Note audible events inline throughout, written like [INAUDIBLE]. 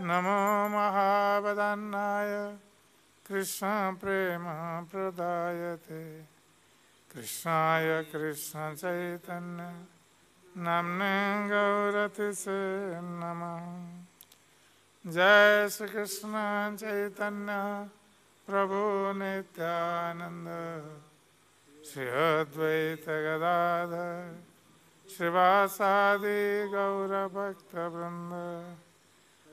नमो महावदन्नाय कृष्णप्रेमप्रदायते कृष्णाय कृष्णचैतन्य नम्ने गौरति से नम जय श्री कृष्ण चैतन्य प्रभु नित्यानन्द श्री अद्वैत Gadadhar श्रीवासादि गौरभक्तवृन्द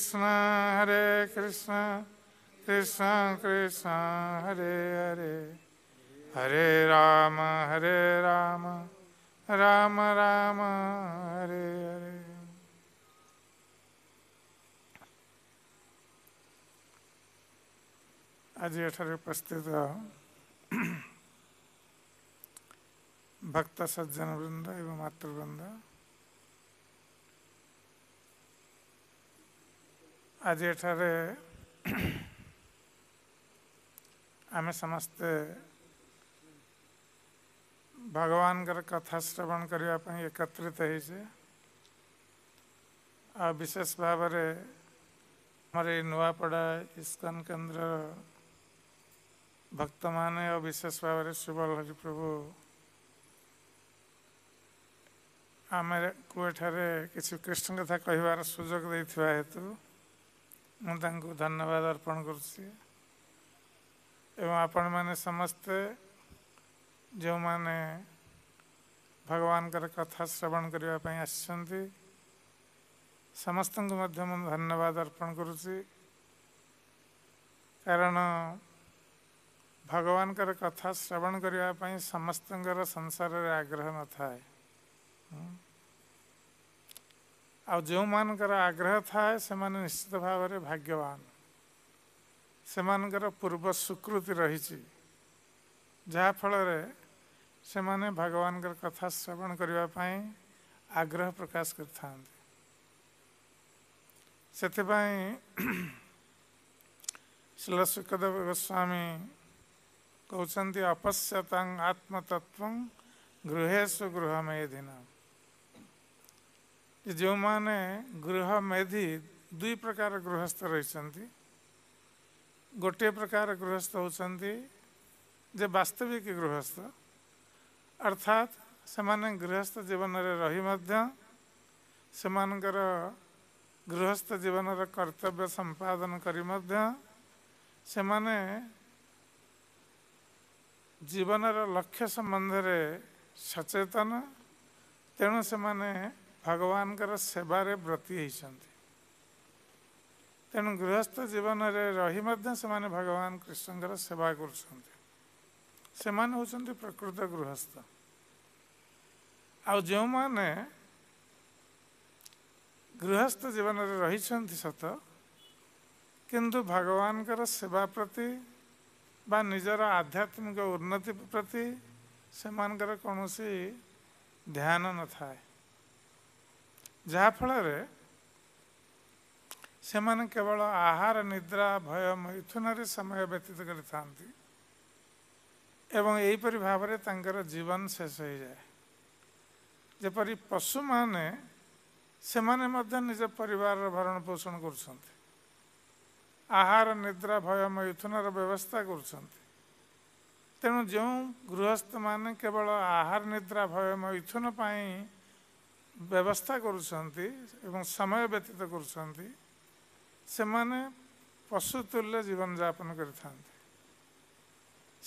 Krishna, Hare Krishna, Krishna Krishna, Hare Hare, Hare Rama, Hare Rama, Rama Rama, Hare Hare. आज एठारे उपस्थित भक्त सज्जन वृंद एवं मातृवृंद आज ઠારે आम समस्त भगवान कथा श्रवण करने एकत्रित होईचे विशेष भाव आमर नुआपड़ा इस्कन केन्द्र भक्त मैंने विशेष भाव शिवलहरी प्रभु आम को किसी कृष्ण कथा कहबार सुजोग हेतु ମୁଁ ତାଙ୍କୁ ଧନ୍ୟବାଦ ଅର୍ପଣ କରୁଛି ଏବଂ ଆପଣମାନେ ସମସ୍ତେ ଯେଉଁମାନେ ଭଗବାନଙ୍କର କଥା ଶ୍ରବଣ କରିବା ପାଇଁ ଆସିଛନ୍ତି ସମସ୍ତଙ୍କୁ ମଧ୍ୟ ମୁଁ ଧନ୍ୟବାଦ ଅର୍ପଣ କରୁଛି କାରଣ ଭଗବାନଙ୍କର କଥା ଶ୍ରବଣ କରିବା ପାଇଁ ସମସ୍ତଙ୍କର ସଂସାରରେ ଆଗ୍ରହ ନଥାଏ ଆଉ ଯେଉଁମାନଙ୍କର ଆଗ୍ରହ ଥାଏ ସେମାନେ ନିଶ୍ଚିତ ଭାବରେ ଭାଗ୍ୟବାନ ସେମାନଙ୍କର ପୂର୍ବ ସ୍ୱୀକୃତି ରହିଛି ଯାହାଫଳରେ ସେମାନେ ଭଗବାନଙ୍କର କଥା ଶ୍ରବଣ କରିବା ପାଇଁ ଆଗ୍ରହ ପ୍ରକାଶ କରିଥାନ୍ତି ସେଥିପାଇଁ [CLEARS THROAT] ଶିଲ ଶୁକଦେବ ଗୋସ୍ୱାମୀ କହୁଛନ୍ତି ଅପଶ୍ୟତା ଆତ୍ମତତ୍ଵ ଗୃହେଶୁ ଗୃହମେ ଦିନ कि ଯେଉଁମାନେ ଗୃହ ମେଧି ଦୁଇ ପ୍ରକାର ଗୃହସ୍ଥ ରହିଛନ୍ତି ଗୋଟିଏ ପ୍ରକାର ଗୃହସ୍ଥ ହେଉଛନ୍ତି ଯେ ବାସ୍ତବିକ ଗୃହସ୍ଥ ଅର୍ଥାତ୍ ସେମାନେ ଗୃହସ୍ଥ ଜୀବନରେ ରହି ମଧ୍ୟ ସେମାନଙ୍କର ଗୃହସ୍ଥ ଜୀବନର କର୍ତ୍ତବ୍ୟ ସମ୍ପାଦନ କରି ମଧ୍ୟ ସେମାନେ ଜୀବନର ଲକ୍ଷ୍ୟ ସମ୍ବନ୍ଧରେ ସଚେତନ ତେଣୁ ସେମାନେ ଭଗବାନଙ୍କର ସେବାରେ ବ୍ରତି ହେଇଛନ୍ତି ତେଣୁ ଗୃହସ୍ଥ ଜୀବନରେ ରହି ମଧ୍ୟ ସେମାନେ ଭଗବାନ କୃଷ୍ଣଙ୍କର ସେବା କରୁଛନ୍ତି ସେମାନେ ହେଉଛନ୍ତି ପ୍ରକୃତ ଗୃହସ୍ଥ ଆଉ ଯେଉଁମାନେ ଗୃହସ୍ଥ ଜୀବନରେ ରହିଛନ୍ତି ସତ କିନ୍ତୁ ଭଗବାନଙ୍କର ସେବା ପ୍ରତି ବା ନିଜର ଆଧ୍ୟାତ୍ମିକ ଉନ୍ନତି ପ୍ରତି ସେମାନଙ୍କର କୌଣସି ଧ୍ୟାନ ନଥାଏ ଯାହାଫଳରେ ସେମାନେ କେବଳ ଆହାର ନିଦ୍ରା ଭୟ ମୈଥୁନରେ ସମୟ ବ୍ୟତୀତ କରିଥାନ୍ତି ଏବଂ ଏହିପରି ଭାବରେ ତାଙ୍କର ଜୀବନ ଶେଷ ହୋଇଯାଏ ଯେପରି ପଶୁମାନେ ସେମାନେ ମଧ୍ୟ ନିଜ ପରିବାରର ଭରଣ ପୋଷଣ କରୁଛନ୍ତି ଆହାର ନିଦ୍ରା ଭୟ ମୈଥୁନର ବ୍ୟବସ୍ଥା କରୁଛନ୍ତି ତେଣୁ ଯେଉଁ ଗୃହସ୍ଥମାନେ କେବଳ ଆହାର ନିଦ୍ରା ଭୟ ମୈଥୁନ ପାଇଁ ବ୍ୟବସ୍ଥା କରୁଛନ୍ତି ଏବଂ ସମୟ ବ୍ୟତୀତ କରୁଛନ୍ତି ସେମାନେ ପଶୁତୁଲ୍ୟ ଜୀବନଯାପନ କରିଥାନ୍ତି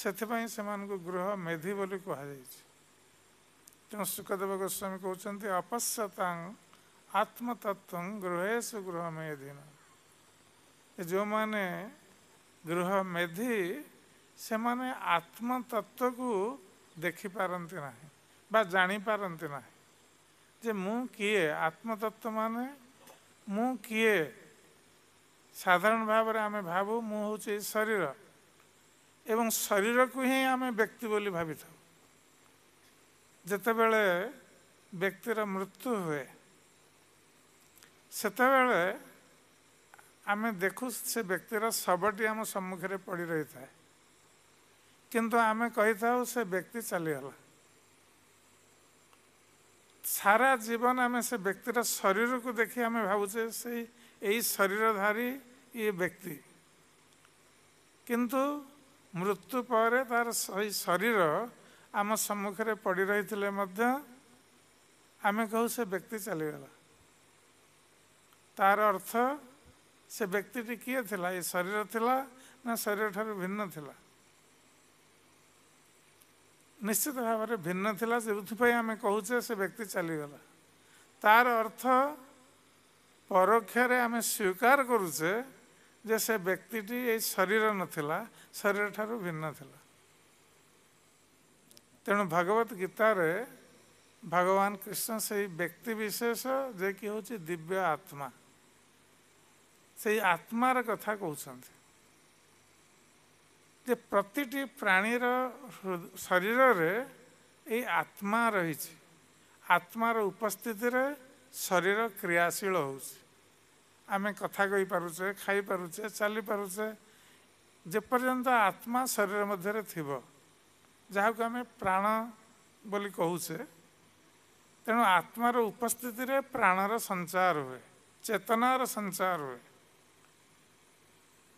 ସେଥିପାଇଁ ସେମାନଙ୍କୁ ଗୃହ ମେଧି ବୋଲି କୁହାଯାଇଛି ତେଣୁ ସୁଖଦେବ ଗୋସ୍ୱାମୀ କହୁଛନ୍ତି ଅପଶ୍ୟତାଂ ଆତ୍ମତତ୍ତ୍ୱଂ ଗୃହେଶୁ ଗୃହ ମେଧିନ ଯେଉଁମାନେ ଗୃହ ମେଧି ସେମାନେ ଆତ୍ମତତ୍ତ୍ୱକୁ ଦେଖିପାରନ୍ତି ନାହିଁ ବା ଜାଣିପାରନ୍ତି ନାହିଁ जे ମୁଁ କିଏ ଆତ୍ମତତ୍ତ୍ୱ ମାନେ ମୁଁ କିଏ ସାଧାରଣ ଭାବରେ ଆମେ ଭାବୁ ମୁଁ ହେଉଛି ଏ ଶରୀର ଏବଂ ଶରୀରକୁ ହିଁ ଆମେ ବ୍ୟକ୍ତି ବୋଲି ଭାବିଥାଉ ଯେତେବେଳେ ବ୍ୟକ୍ତିର ମୃତ୍ୟୁ ହୁଏ ସେତେବେଳେ ଆମେ ଦେଖୁ ସେ ବ୍ୟକ୍ତିର ଶବଟି ଆମ ସମ୍ମୁଖରେ ପଡ଼ି ରହିଥାଏ କିନ୍ତୁ ଆମେ କହିଥାଉ ସେ ବ୍ୟକ୍ତି ଚାଲିଗଲା ସାରା ଜୀବନ ଆମେ ସେ ବ୍ୟକ୍ତିର ଶରୀରକୁ ଦେଖି ଆମେ ଭାବୁଛେ ସେଇ ଏଇ ଶରୀରଧାରୀ ଇଏ ବ୍ୟକ୍ତି କିନ୍ତୁ ମୃତ୍ୟୁ ପରେ ତା'ର ସେଇ ଶରୀର ଆମ ସମ୍ମୁଖରେ ପଡ଼ି ରହିଥିଲେ ମଧ୍ୟ ଆମେ କହୁ ସେ ବ୍ୟକ୍ତି ଚାଲିଗଲା ତା'ର ଅର୍ଥ ସେ ବ୍ୟକ୍ତିଟି କିଏ ଥିଲା ଏ ଶରୀର ଥିଲା ନା ଶରୀର ଠାରୁ ଭିନ୍ନ ଥିଲା ନିଶ୍ଚିତ ଭାବରେ ଭିନ୍ନ ଥିଲା ସେଥିପାଇଁ ଆମେ କହୁଛେ ସେ ବ୍ୟକ୍ତି ଚାଲିଗଲା ତାର ଅର୍ଥ ପରୋକ୍ଷରେ ଆମେ ସ୍ୱୀକାର କରୁଛେ ଯେ ସେ ବ୍ୟକ୍ତିଟି ଏଇ ଶରୀର ନଥିଲା ଶରୀର ଠାରୁ ଭିନ୍ନ ଥିଲା ତେଣୁ ଭଗବତ ଗୀତାରେ ଭଗବାନ କୃଷ୍ଣ ସେଇ ବ୍ୟକ୍ତି ବିଶେଷ ଯେ କି ହେଉଛି ଦିବ୍ୟ ଆତ୍ମା ସେଇ ଆତ୍ମାର କଥା କହୁଛନ୍ତି ଯେ ପ୍ରତିଟି ପ୍ରାଣୀର ଶରୀରରେ ଏଇ ଆତ୍ମା ରହିଛି ଆତ୍ମାର ଉପସ୍ଥିତିରେ ଶରୀର କ୍ରିୟାଶୀଳ ହେଉଛି ଆମେ କଥା କହିପାରୁଛେ ଖାଇପାରୁଛେ ଚାଲିପାରୁଛେ ଯେପର୍ଯ୍ୟନ୍ତ ଆତ୍ମା ଶରୀର ମଧ୍ୟରେ ଥିବ ଯାହାକୁ ଆମେ ପ୍ରାଣ ବୋଲି କହୁଛେ ତେଣୁ ଆତ୍ମାର ଉପସ୍ଥିତିରେ ପ୍ରାଣର ସଞ୍ଚାର ହୁଏ ଚେତନାର ସଞ୍ଚାର ହୁଏ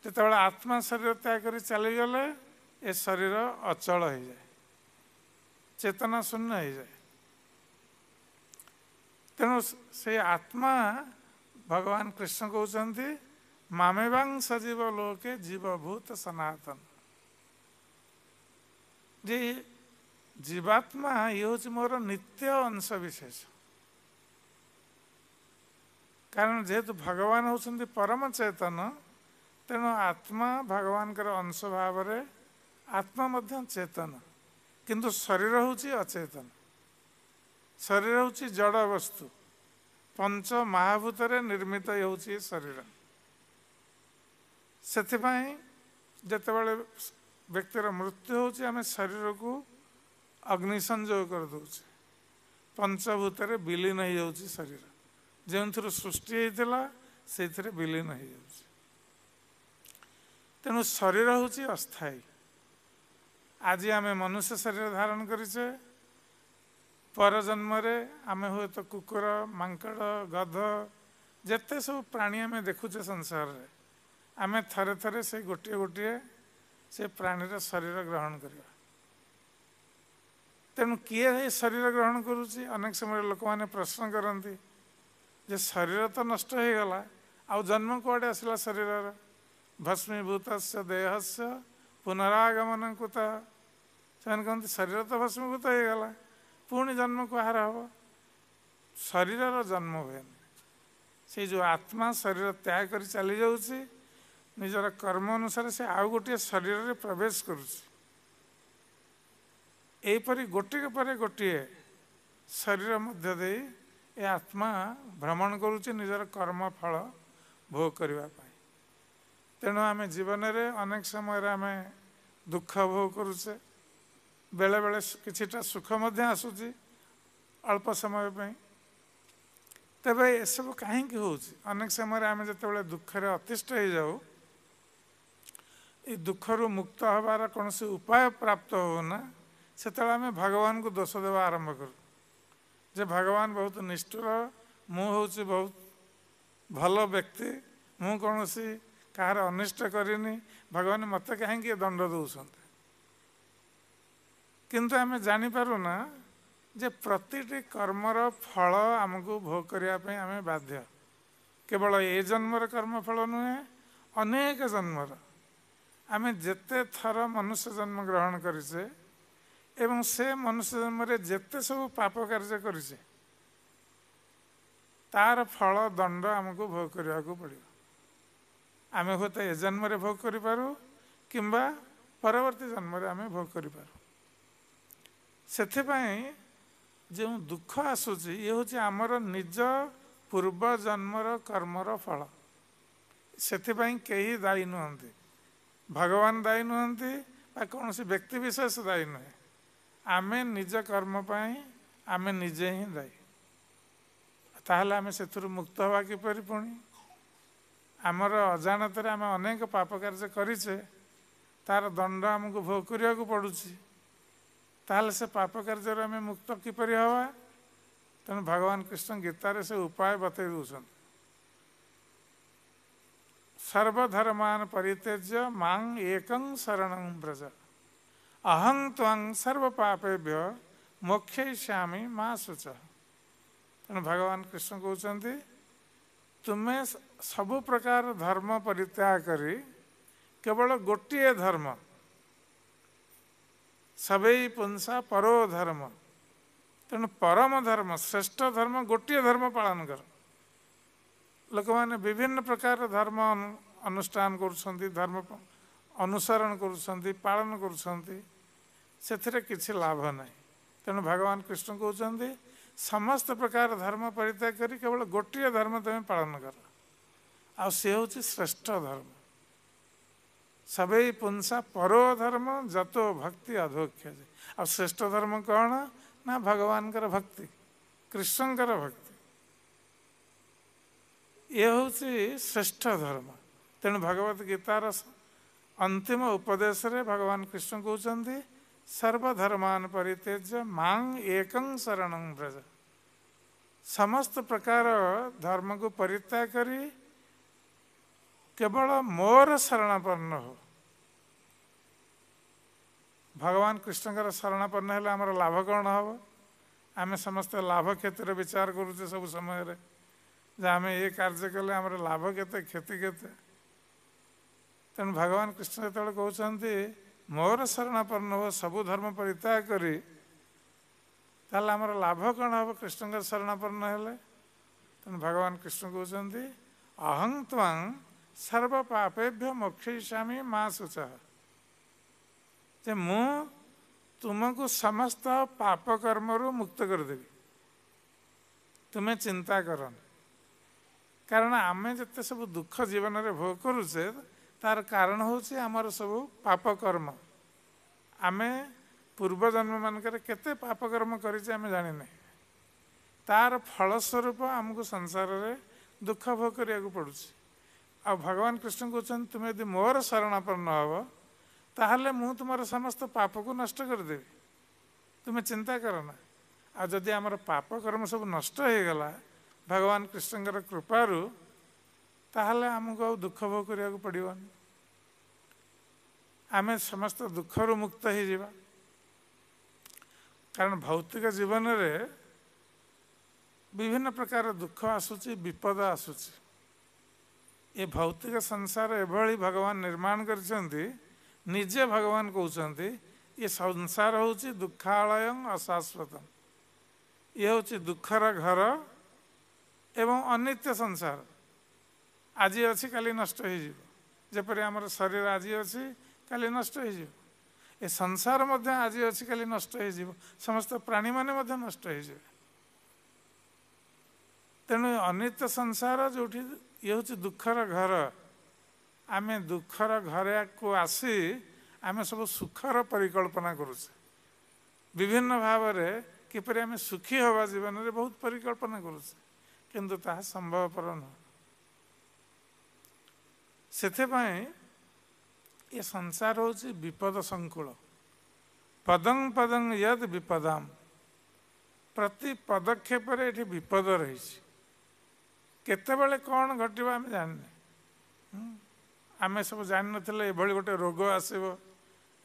ଯେତେବେଳେ ଆତ୍ମା ଶରୀର ତ୍ୟାଗ କରି ଚାଲିଗଲେ ଏ ଶରୀର ଅଚଳ ହେଇଯାଏ ଚେତନା ଶୂନ୍ୟ ହେଇଯାଏ ତେଣୁ ସେଇ ଆତ୍ମା ଭଗବାନ କୃଷ୍ଣ କହୁଛନ୍ତି ମାମେବାଂ ସଜୀବ ଲୋକେ ଜୀବଭୂତ ସନାତନ ଯେ ଜୀବାତ୍ମା ଇଏ ହେଉଛି ମୋର ନିତ୍ୟ ଅଂଶ ବିଶେଷ କାରଣ ଯେହେତୁ ଭଗବାନ ହେଉଛନ୍ତି ପରମ ଚେତନ ତେଣୁ ଆତ୍ମା ଭଗବାନଙ୍କର ଅଂଶ ଭାବରେ ଆତ୍ମା ମଧ୍ୟ ଚେତନ କିନ୍ତୁ ଶରୀର ହେଉଛି ଅଚେତନ ଶରୀର ହେଉଛି ଜଡ଼ ବସ୍ତୁ ପଞ୍ଚ ମହାଭୂତରେ ନିର୍ମିତ ହେଉଛି ଶରୀର ସେଥିପାଇଁ ଯେତେବେଳେ ବ୍ୟକ୍ତିର ମୃତ୍ୟୁ ହେଉଛି ଆମେ ଶରୀରକୁ ଅଗ୍ନି ସଂଯୋଗ କରିଦେଉଛେ ପଞ୍ଚଭୂତରେ ବିଲୀନ ହେଇଯାଉଛି ଶରୀର ଯେଉଁଥିରୁ ସୃଷ୍ଟି ହେଇଥିଲା ସେଇଥିରେ ବିଲୀନ ହେଇଯାଉଛି ତେଣୁ ଶରୀର ହେଉଛି ଅସ୍ଥାୟୀ ଆଜି ଆମେ ମନୁଷ୍ୟ ଶରୀର ଧାରଣ କରିଛେ ପରଜନ୍ମରେ ଆମେ ହୁଏତ କୁକୁର ମାଙ୍କଡ଼ ଗଧ ଯେତେ ସବୁ ପ୍ରାଣୀ ଆମେ ଦେଖୁଛେ ସଂସାରରେ ଆମେ ଥରେ ଥରେ ସେ ଗୋଟିଏ ଗୋଟିଏ ସେ ପ୍ରାଣୀର ଶରୀର ଗ୍ରହଣ କରିବା ତେଣୁ କିଏ ସେ ଶରୀର ଗ୍ରହଣ କରୁଛି ଅନେକ ସମୟରେ ଲୋକମାନେ ପ୍ରଶ୍ନ କରନ୍ତି ଯେ ଶରୀର ତ ନଷ୍ଟ ହୋଇଗଲା ଆଉ ଜନ୍ମ କୁଆଡ଼େ ଆସିଲା ଶରୀରର ଭସ୍ମୀଭୂତସ୍ୟ ଦେହସ୍ୟ ପୁନରାଗମନ କୃତ ସେମାନେ କହନ୍ତି ଶରୀର ତ ଭସ୍ମୀଭୂତ ହେଇଗଲା ପୁଣି ଜନ୍ମ କୁହାର ହେବ ଶରୀରର ଜନ୍ମ ହୁଏନି ସେ ଯେଉଁ ଆତ୍ମା ଶରୀର ତ୍ୟାଗ କରି ଚାଲିଯାଉଛି ନିଜର କର୍ମ ଅନୁସାରେ ସେ ଆଉ ଗୋଟିଏ ଶରୀରରେ ପ୍ରବେଶ କରୁଛି ଏହିପରି ଗୋଟିଏ ପରେ ଗୋଟିଏ ଶରୀର ମଧ୍ୟ ଦେଇ ଏ ଆତ୍ମା ଭ୍ରମଣ କରୁଛି ନିଜର କର୍ମ ଫଳ ଭୋଗ କରିବା ପାଇଁ ତେଣୁ ଆମେ ଜୀବନରେ ଅନେକ ସମୟରେ ଆମେ ଦୁଃଖ ଭୋଗ କରୁଛେ ବେଳେବେଳେ କିଛିଟା ସୁଖ ମଧ୍ୟ ଆସୁଛି ଅଳ୍ପ ସମୟ ପାଇଁ ତେବେ ଏସବୁ କାହିଁକି ହେଉଛି ଅନେକ ସମୟରେ ଆମେ ଯେତେବେଳେ ଦୁଃଖରେ ଅତିଷ୍ଠ ହେଇଯାଉ ଏ ଦୁଃଖରୁ ମୁକ୍ତ ହେବାର କୌଣସି ଉପାୟ ପ୍ରାପ୍ତ ହେଉନା ସେତେବେଳେ ଆମେ ଭଗବାନଙ୍କୁ ଦୋଷ ଦେବା ଆରମ୍ଭ କରୁ ଯେ ଭଗବାନ ବହୁତ ନିଷ୍ଠୁର ମୁଁ ହେଉଛି ବହୁତ ଭଲ ବ୍ୟକ୍ତି ମୁଁ କୌଣସି କାହାର ଅନିଷ୍ଟ କରିନି ଭଗବାନ ମୋତେ କାହିଁକି ଦଣ୍ଡ ଦେଉଛନ୍ତି କିନ୍ତୁ ଆମେ ଜାଣିପାରୁନା ଯେ ପ୍ରତିଟି କର୍ମର ଫଳ ଆମକୁ ଭୋଗ କରିବା ପାଇଁ ଆମେ ବାଧ୍ୟ କେବଳ ଏ ଜନ୍ମର କର୍ମ ଫଳ ନୁହେଁ ଅନେକ ଜନ୍ମର ଆମେ ଯେତେ ଥର ମନୁଷ୍ୟ ଜନ୍ମ ଗ୍ରହଣ କରିଛେ ଏବଂ ସେ ମନୁଷ୍ୟ ଜନ୍ମରେ ଯେତେ ସବୁ ପାପ କାର୍ଯ୍ୟ କରିଛେ ତାର ଫଳ ଦଣ୍ଡ ଆମକୁ ଭୋଗ କରିବାକୁ ପଡ଼ିବ ଆମେ ହୁଏତ ଏ ଜନ୍ମରେ ଭୋଗ କରିପାରୁ କିମ୍ବା ପରବର୍ତ୍ତୀ ଜନ୍ମରେ ଆମେ ଭୋଗ କରିପାରୁ ସେଥିପାଇଁ ଯେଉଁ ଦୁଃଖ ଆସୁଛି ଇଏ ହେଉଛି ଆମର ନିଜ ପୂର୍ବ ଜନ୍ମର କର୍ମର ଫଳ ସେଥିପାଇଁ କେହି ଦାୟୀ ନୁହନ୍ତି ଭଗବାନ ଦାୟୀ ନୁହନ୍ତି ବା କୌଣସି ବ୍ୟକ୍ତି ବିଶେଷ ଦାୟୀ ନୁହେଁ ଆମେ ନିଜ କର୍ମ ପାଇଁ ଆମେ ନିଜେ ହିଁ ଦାୟୀ ତାହେଲେ ଆମେ ସେଥିରୁ ମୁକ୍ତ ହେବା କିପରି ପୁଣି ଆମର ଅଜାଣତରେ ଆମେ ଅନେକ ପାପ କାର୍ଯ୍ୟ କରିଛେ ତା'ର ଦଣ୍ଡ ଆମକୁ ଭୋଗ କରିବାକୁ ପଡ଼ୁଛି ତାହେଲେ ସେ ପାପ କାର୍ଯ୍ୟରୁ ଆମେ ମୁକ୍ତ କିପରି ହେବା ତେଣୁ ଭଗବାନ କୃଷ୍ଣ ଗୀତାରେ ସେ ଉପାୟ ବତେଇ ଦେଉଛନ୍ତି ସର୍ବଧର୍ମାନ ପରିତ୍ୟଜ୍ୟ ମାଂ ଏକଂ ଶରଣ ବ୍ରଜ ଅହଂ ତ୍ୱଂ ସର୍ବପାପେଭ୍ୟ ମୋକ୍ଷ ଶ୍ୟାମୀ ମା ସୁଚ ତେଣୁ ଭଗବାନ କୃଷ୍ଣ କହୁଛନ୍ତି ତୁମେ ସବୁ ପ୍ରକାର ଧର୍ମ ପରିତ୍ୟାଗ କରି କେବଳ ଗୋଟିଏ ଧର୍ମ ସବେଇ ପୁଂସା ପରୋ ଧର୍ମ ତେଣୁ ପରମ ଧର୍ମ ଶ୍ରେଷ୍ଠ ଧର୍ମ ଗୋଟିଏ ଧର୍ମ ପାଳନ କର ଲୋକମାନେ ବିଭିନ୍ନ ପ୍ରକାର ଧର୍ମ ଅନୁଷ୍ଠାନ କରୁଛନ୍ତି ଧର୍ମ ଅନୁସରଣ କରୁଛନ୍ତି ପାଳନ କରୁଛନ୍ତି ସେଥିରେ କିଛି ଲାଭ ନାହିଁ ତେଣୁ ଭଗବାନ କୃଷ୍ଣ କହୁଛନ୍ତି ସମସ୍ତ ପ୍ରକାର ଧର୍ମ ପରିତ୍ୟାଗ କରି କେବଳ ଗୋଟିଏ ଧର୍ମ ତୁମେ ପାଳନ କର ଆଉ ସେ ହେଉଛି ଶ୍ରେଷ୍ଠ ଧର୍ମ ସବେଇ ପୁଂସା ପର ଧର୍ମ ଯତ ଭକ୍ତି ଅଧୋକ୍ଷ ଯେ ଆଉ ଶ୍ରେଷ୍ଠ ଧର୍ମ କ'ଣ ନା ଭଗବାନଙ୍କର ଭକ୍ତି କୃଷ୍ଣଙ୍କର ଭକ୍ତି ଇଏ ହେଉଛି ଶ୍ରେଷ୍ଠ ଧର୍ମ ତେଣୁ ଭଗବତ ଗୀତାର ଅନ୍ତିମ ଉପଦେଶରେ ଭଗବାନ କୃଷ୍ଣ କହୁଛନ୍ତି सर्वधर्मान परित्यज्य मांग एकं शरण ब्रज समस्त प्रकार धर्म को परित्याग करी केवल मोर शरणपन्न हो भगवान कृष्ण शरणापन्न हेले आम लाभ कौन हम आम समस्त लाभ क्षेत्र विचार करुचे सब समय जे आम ये कार्य कले आम लाभ के क्षति के तेणु भगवान कृष्ण जो कहते ମୋର ଶରଣାପନ୍ନ ହୁଅ ସବୁ ଧର୍ମ ପରିତ୍ୟାଗ କରି ତାହେଲେ ଆମର ଲାଭ କ'ଣ ହେବ କୃଷ୍ଣଙ୍କର ଶରଣାପନ୍ନ ହେଲେ ତେଣୁ ଭଗବାନ କୃଷ୍ଣ କହୁଛନ୍ତି ଅହଂ ତ୍ୱାଂ ସର୍ବ ପାପେଭ୍ୟ ମୋକ୍ଷିଷ୍ୟାମି ମା ସୁଚ ଯେ ମୁଁ ତୁମକୁ ସମସ୍ତ ପାପ କର୍ମରୁ ମୁକ୍ତ କରିଦେବି ତୁମେ ଚିନ୍ତା କରନି କାରଣ ଆମେ ଯେତେ ସବୁ ଦୁଃଖ ଜୀବନରେ ଭୋଗ କରୁଛେ ତାର କାରଣ ହେଉଛି ଆମର ସବୁ ପାପକର୍ମ ଆମେ ପୂର୍ବଜନ୍ମମାନଙ୍କରେ କେତେ ପାପକର୍ମ କରିଛେ ଆମେ ଜାଣିନେ ତାର ଫଳସ୍ୱରୂପ ଆମକୁ ସଂସାରରେ ଦୁଃଖ ଭୋଗ କରିବାକୁ ପଡ଼ୁଛି ଆଉ ଭଗବାନ କୃଷ୍ଣ କହୁଛନ୍ତି ତୁମେ ଯଦି ମୋର ଶରଣାପନ୍ନ ହେବ ତାହେଲେ ମୁଁ ତୁମର ସମସ୍ତ ପାପକୁ ନଷ୍ଟ କରିଦେବି ତୁମେ ଚିନ୍ତା କର ନା ଆଉ ଯଦି ଆମର ପାପକର୍ମ ସବୁ ନଷ୍ଟ ହୋଇଗଲା ଭଗବାନ କୃଷ୍ଣଙ୍କର କୃପାରୁ ତାହେଲେ ଆମକୁ ଆଉ ଦୁଃଖ ଭୋଗ କରିବାକୁ ପଡ଼ିବନି ଆମେ ସମସ୍ତ ଦୁଃଖରୁ ମୁକ୍ତ ହେଇଯିବା କାରଣ ଭୌତିକ ଜୀବନରେ ବିଭିନ୍ନ ପ୍ରକାର ଦୁଃଖ ଆସୁଛି ବିପଦ ଆସୁଛି ଏ ଭୌତିକ ସଂସାର ଏଭଳି ଭଗବାନ ନିର୍ମାଣ କରିଛନ୍ତି ନିଜେ ଭଗବାନ କହୁଛନ୍ତି ଏ ସଂସାର ହେଉଛି ଦୁଃଖାଳୟ ଅଶାଶ୍ୱତ ଇଏ ହେଉଛି ଦୁଃଖର ଘର ଏବଂ ଅନିତ୍ୟ ସଂସାର ଆଜି ଅଛି କାଲି ନଷ୍ଟ ହୋଇଯିବ ଯେପରି ଆମର ଶରୀର ଆଜି ଅଛି କାଲି ନଷ୍ଟ ହେଇଯିବ ଏ ସଂସାର ମଧ୍ୟ ଆଜି ଅଛି କାଲି ନଷ୍ଟ ହେଇଯିବ ସମସ୍ତ ପ୍ରାଣୀମାନେ ମଧ୍ୟ ନଷ୍ଟ ହେଇଯିବେ ତେଣୁ ଅନିତ ସଂସାର ଯେଉଁଠି ଇଏ ହେଉଛି ଦୁଃଖର ଘର ଆମେ ଦୁଃଖର ଘରକୁ ଆସି ଆମେ ସବୁ ସୁଖର ପରିକଳ୍ପନା କରୁଛେ ବିଭିନ୍ନ ଭାବରେ କିପରି ଆମେ ସୁଖୀ ହେବା ଜୀବନରେ ବହୁତ ପରିକଳ୍ପନା କରୁଛେ କିନ୍ତୁ ତାହା ସମ୍ଭବପର ନୁହଁ ସେଥିପାଇଁ ଏ ସଂସାର ହେଉଛି ବିପଦ ସଂକୁଳ ପଦଂ ପଦଂ ୟଦ୍ ବିପଦାମ ପ୍ରତି ପଦକ୍ଷେପରେ ଏଠି ବିପଦ ରହିଛି କେତେବେଳେ କ'ଣ ଘଟିବ ଆମେ ଜାଣିନେ ଆମେ ସବୁ ଜାଣିନଥିଲେ ଏଭଳି ଗୋଟେ ରୋଗ ଆସିବ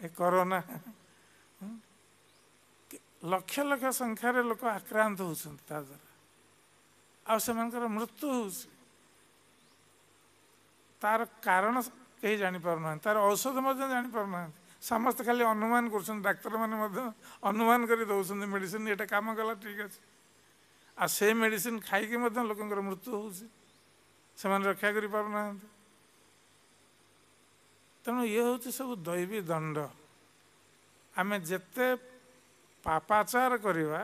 ଏ କରୋନା ଲକ୍ଷ ଲକ୍ଷ ସଂଖ୍ୟାରେ ଲୋକ ଆକ୍ରାନ୍ତ ହେଉଛନ୍ତି ତା ଦ୍ୱାରା ଆଉ ସେମାନଙ୍କର ମୃତ୍ୟୁ ହେଉଛି ତାର କାରଣ କେହି ଜାଣିପାରୁନାହାନ୍ତି ତା'ର ଔଷଧ ମଧ୍ୟ ଜାଣିପାରୁନାହାନ୍ତି ସମସ୍ତେ ଖାଲି ଅନୁମାନ କରୁଛନ୍ତି ଡାକ୍ତରମାନେ ମଧ୍ୟ ଅନୁମାନ କରି ଦେଉଛନ୍ତି ମେଡ଼ିସିନ ଏଇଟା କାମ କଲା ଠିକ୍ ଅଛି ଆଉ ସେ ମେଡ଼ିସିନ ଖାଇକି ମଧ୍ୟ ଲୋକଙ୍କର ମୃତ୍ୟୁ ହେଉଛି ସେମାନେ ରକ୍ଷା କରିପାରୁନାହାନ୍ତି ତେଣୁ ଇଏ ହେଉଛି ସବୁ ଦୈବୀ ଦଣ୍ଡ ଆମେ ଯେତେ ପାପାଚାର କରିବା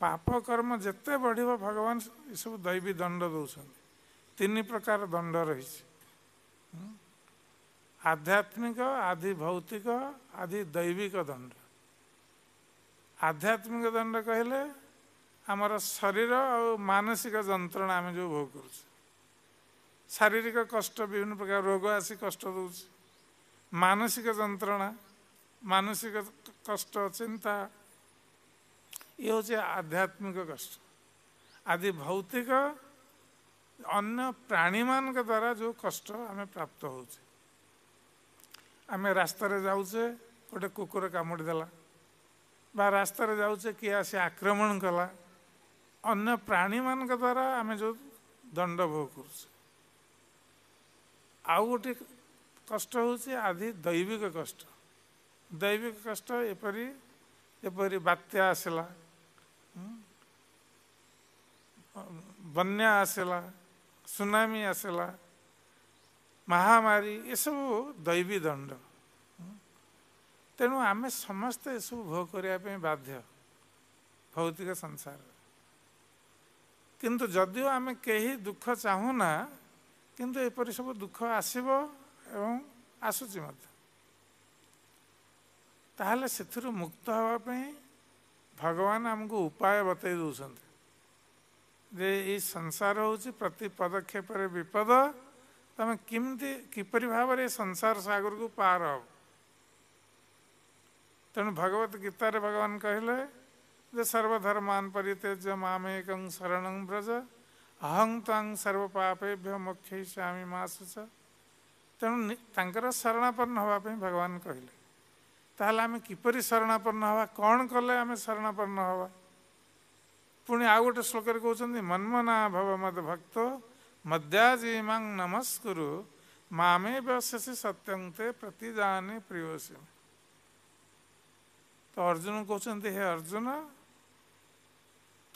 ପାପ କର୍ମ ଯେତେ ବଢ଼ିବ ଭଗବାନ ଏସବୁ ଦୈବୀ ଦଣ୍ଡ ଦେଉଛନ୍ତି ତିନି ପ୍ରକାର ଦଣ୍ଡ ରହିଛି ଆଧ୍ୟାତ୍ମିକ ଆଦି ଭୌତିକ ଆଦି ଦୈବିକ ଦଣ୍ଡ ଆଧ୍ୟାତ୍ମିକ ଦଣ୍ଡ କହିଲେ ଆମର ଶରୀର ଆଉ ମାନସିକ ଯନ୍ତ୍ରଣା ଆମେ ଯେଉଁ ଭୋଗ କରୁଛୁ ଶାରୀରିକ କଷ୍ଟ ବିଭିନ୍ନ ପ୍ରକାର ରୋଗ ଆସି କଷ୍ଟ ଦେଉଛି ମାନସିକ ଯନ୍ତ୍ରଣା ମାନସିକ କଷ୍ଟ ଚିନ୍ତା ଇଏ ହେଉଛି ଆଧ୍ୟାତ୍ମିକ କଷ୍ଟ ଆଦି ଭୌତିକ ଅନ୍ୟ ପ୍ରାଣୀମାନଙ୍କ ଦ୍ୱାରା ଯେଉଁ କଷ୍ଟ ଆମେ ପ୍ରାପ୍ତ ହେଉଛେ ଆମେ ରାସ୍ତାରେ ଯାଉଛେ ଗୋଟେ କୁକୁର କାମୁଡ଼ି ଦେଲା ବା ରାସ୍ତାରେ ଯାଉଛେ କିଏ ଆସି ଆକ୍ରମଣ କଲା ଅନ୍ୟ ପ୍ରାଣୀମାନଙ୍କ ଦ୍ୱାରା ଆମେ ଯେଉଁ ଦଣ୍ଡ ଭୋଗ କରୁଛେ ଆଉ ଗୋଟିଏ କଷ୍ଟ ହେଉଛି ଆଦି ଦୈବିକ କଷ୍ଟ ଦୈବିକ କଷ୍ଟ ଏପରି ଯେପରି ବାତ୍ୟା ଆସିଲା ବନ୍ୟା ଆସିଲା ସୁନାମି ଆସିଲା ମହାମାରୀ ଏସବୁ ଦୈବୀ ଦଣ୍ଡ ତେଣୁ ଆମେ ସମସ୍ତେ ଏସବୁ ଭୋଗ କରିବା ପାଇଁ ବାଧ୍ୟ ଭୌତିକ ସଂସାରରେ କିନ୍ତୁ ଯଦିଓ ଆମେ କେହି ଦୁଃଖ ଚାହୁଁନା କିନ୍ତୁ ଏପରି ସବୁ ଦୁଃଖ ଆସିବ ଏବଂ ଆସୁଛି ମଧ୍ୟ ତାହେଲେ ସେଥିରୁ ମୁକ୍ତ ହେବା ପାଇଁ ଭଗବାନ ଆମକୁ ଉପାୟ ବତେଇ ଦେଉଛନ୍ତି ଯେ ଏଇ ସଂସାର ହେଉଛି ପ୍ରତି ପଦକ୍ଷେପରେ ବିପଦ ତମେ କେମିତି କିପରି ଭାବରେ ସଂସାର ସାଗରକୁ ପାର ହେବ ତେଣୁ ଭଗବତ ଗୀତାରେ ଭଗବାନ କହିଲେ ଯେ ସର୍ବଧର୍ମାନ ପରିତ୍ୟଜ ମାମେକଂ ଶରଣଂ ବ୍ରଜ ଅହଂ ତାଂ ସର୍ବପାପେଭ୍ୟ ମୋକ୍ଷୟିଷ୍ୟାମି ମା ସୁଚ ତେଣୁ ତାଙ୍କର ଶରଣାପନ୍ନ ହେବା ପାଇଁ ଭଗବାନ କହିଲେ ତାହେଲେ ଆମେ କିପରି ଶରଣାପନ୍ନ ହେବା କ'ଣ କଲେ ଆମେ ଶରଣାପନ୍ନ ହେବା ପୁଣି ଆଉ ଗୋଟେ ଶ୍ଲୋକରେ କହୁଛନ୍ତି ମନ୍ମନା ଭବ ମଦ ଭକ୍ତ ମଦ୍ୟାଜି ମାଂ ନମସ୍କୁରୁ ମାମେ ବସସି ସତ୍ୟନ୍ତେ ପ୍ରତିଦାନେ ପ୍ରିୟସୀ ତ ଅର୍ଜୁନ କହୁଛନ୍ତି ହେ ଅର୍ଜୁନ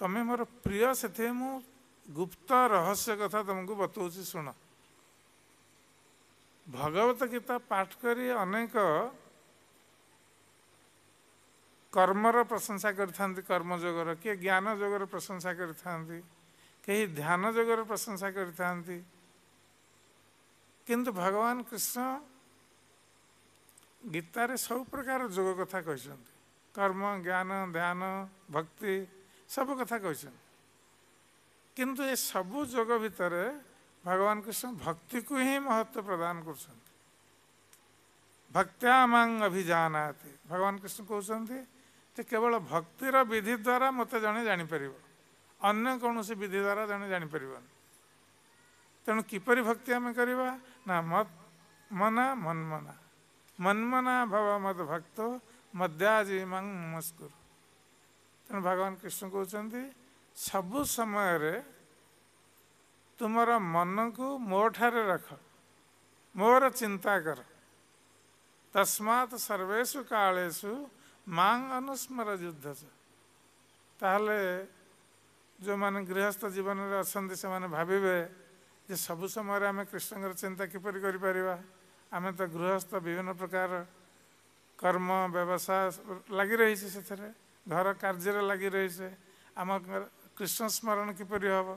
ତମେ ମୋର ପ୍ରିୟ ସେଥିପାଇଁ ମୁଁ ଗୁପ୍ତ ରହସ୍ୟ କଥା ତୁମକୁ ବତଉଛି ଶୁଣ ଭଗବତ ଗୀତା ପାଠ କରି ଅନେକ କର୍ମର ପ୍ରଶଂସା କରିଥାନ୍ତି କର୍ମଯୋଗର କିଏ ଜ୍ଞାନ ଯୋଗର ପ୍ରଶଂସା କରିଥାନ୍ତି କେହି ଧ୍ୟାନ ଯୋଗର ପ୍ରଶଂସା କରିଥାନ୍ତି କିନ୍ତୁ ଭଗବାନ କୃଷ୍ଣ ଗୀତାରେ ସବୁ ପ୍ରକାର ଯୋଗ କଥା କହିଛନ୍ତି କର୍ମ ଜ୍ଞାନ ଧ୍ୟାନ ଭକ୍ତି ସବୁ କଥା କହିଛନ୍ତି କିନ୍ତୁ ଏ ସବୁ ଯୋଗ ଭିତରେ ଭଗବାନ କୃଷ୍ଣ ଭକ୍ତିକୁ ହିଁ ମହତ୍ଵ ପ୍ରଦାନ କରୁଛନ୍ତି ଭକ୍ତ୍ୟାମାଙ୍ଗ ଅଭିଯାନ ଭଗବାନ କୃଷ୍ଣ କହୁଛନ୍ତି ତ କେବଳ ଭକ୍ତିର ବିଧି ଦ୍ୱାରା ମୋତେ ଜଣେ ଜାଣିପାରିବ ଅନ୍ୟ କୌଣସି ବିଧି ଦ୍ୱାରା ଜଣେ ଜାଣିପାରିବନି ତେଣୁ କିପରି ଭକ୍ତି ଆମେ କରିବା ନା ମତ ମନା ମନମନା ମନମନା ଭବ ମତ ଭକ୍ତ ମଦ୍ୟାଜି ମଂ ମୁସ୍କୁର ତେଣୁ ଭଗବାନ କୃଷ୍ଣ କହୁଛନ୍ତି ସବୁ ସମୟରେ ତୁମର ମନକୁ ମୋ ଠାରେ ରଖ ମୋର ଚିନ୍ତା କର ତସ୍ମାତ୍ ସର୍ବେଷୁ କାଳେଷୁ ମାଙ୍ଗ ଅନୁସ୍ମର ଯୁଦ୍ଧ ତାହେଲେ ଯେଉଁମାନେ ଗୃହସ୍ଥ ଜୀବନରେ ଅଛନ୍ତି ସେମାନେ ଭାବିବେ ଯେ ସବୁ ସମୟରେ ଆମେ କୃଷ୍ଣଙ୍କର ଚିନ୍ତା କିପରି କରିପାରିବା ଆମେ ତ ଗୃହସ୍ଥ ବିଭିନ୍ନ ପ୍ରକାର କର୍ମ ବ୍ୟବସାୟ ଲାଗି ରହିଛେ ସେଥିରେ ଘର କାର୍ଯ୍ୟରେ ଲାଗି ରହିଛେ ଆମ କୃଷ୍ଣ ସ୍ମରଣ କିପରି ହେବ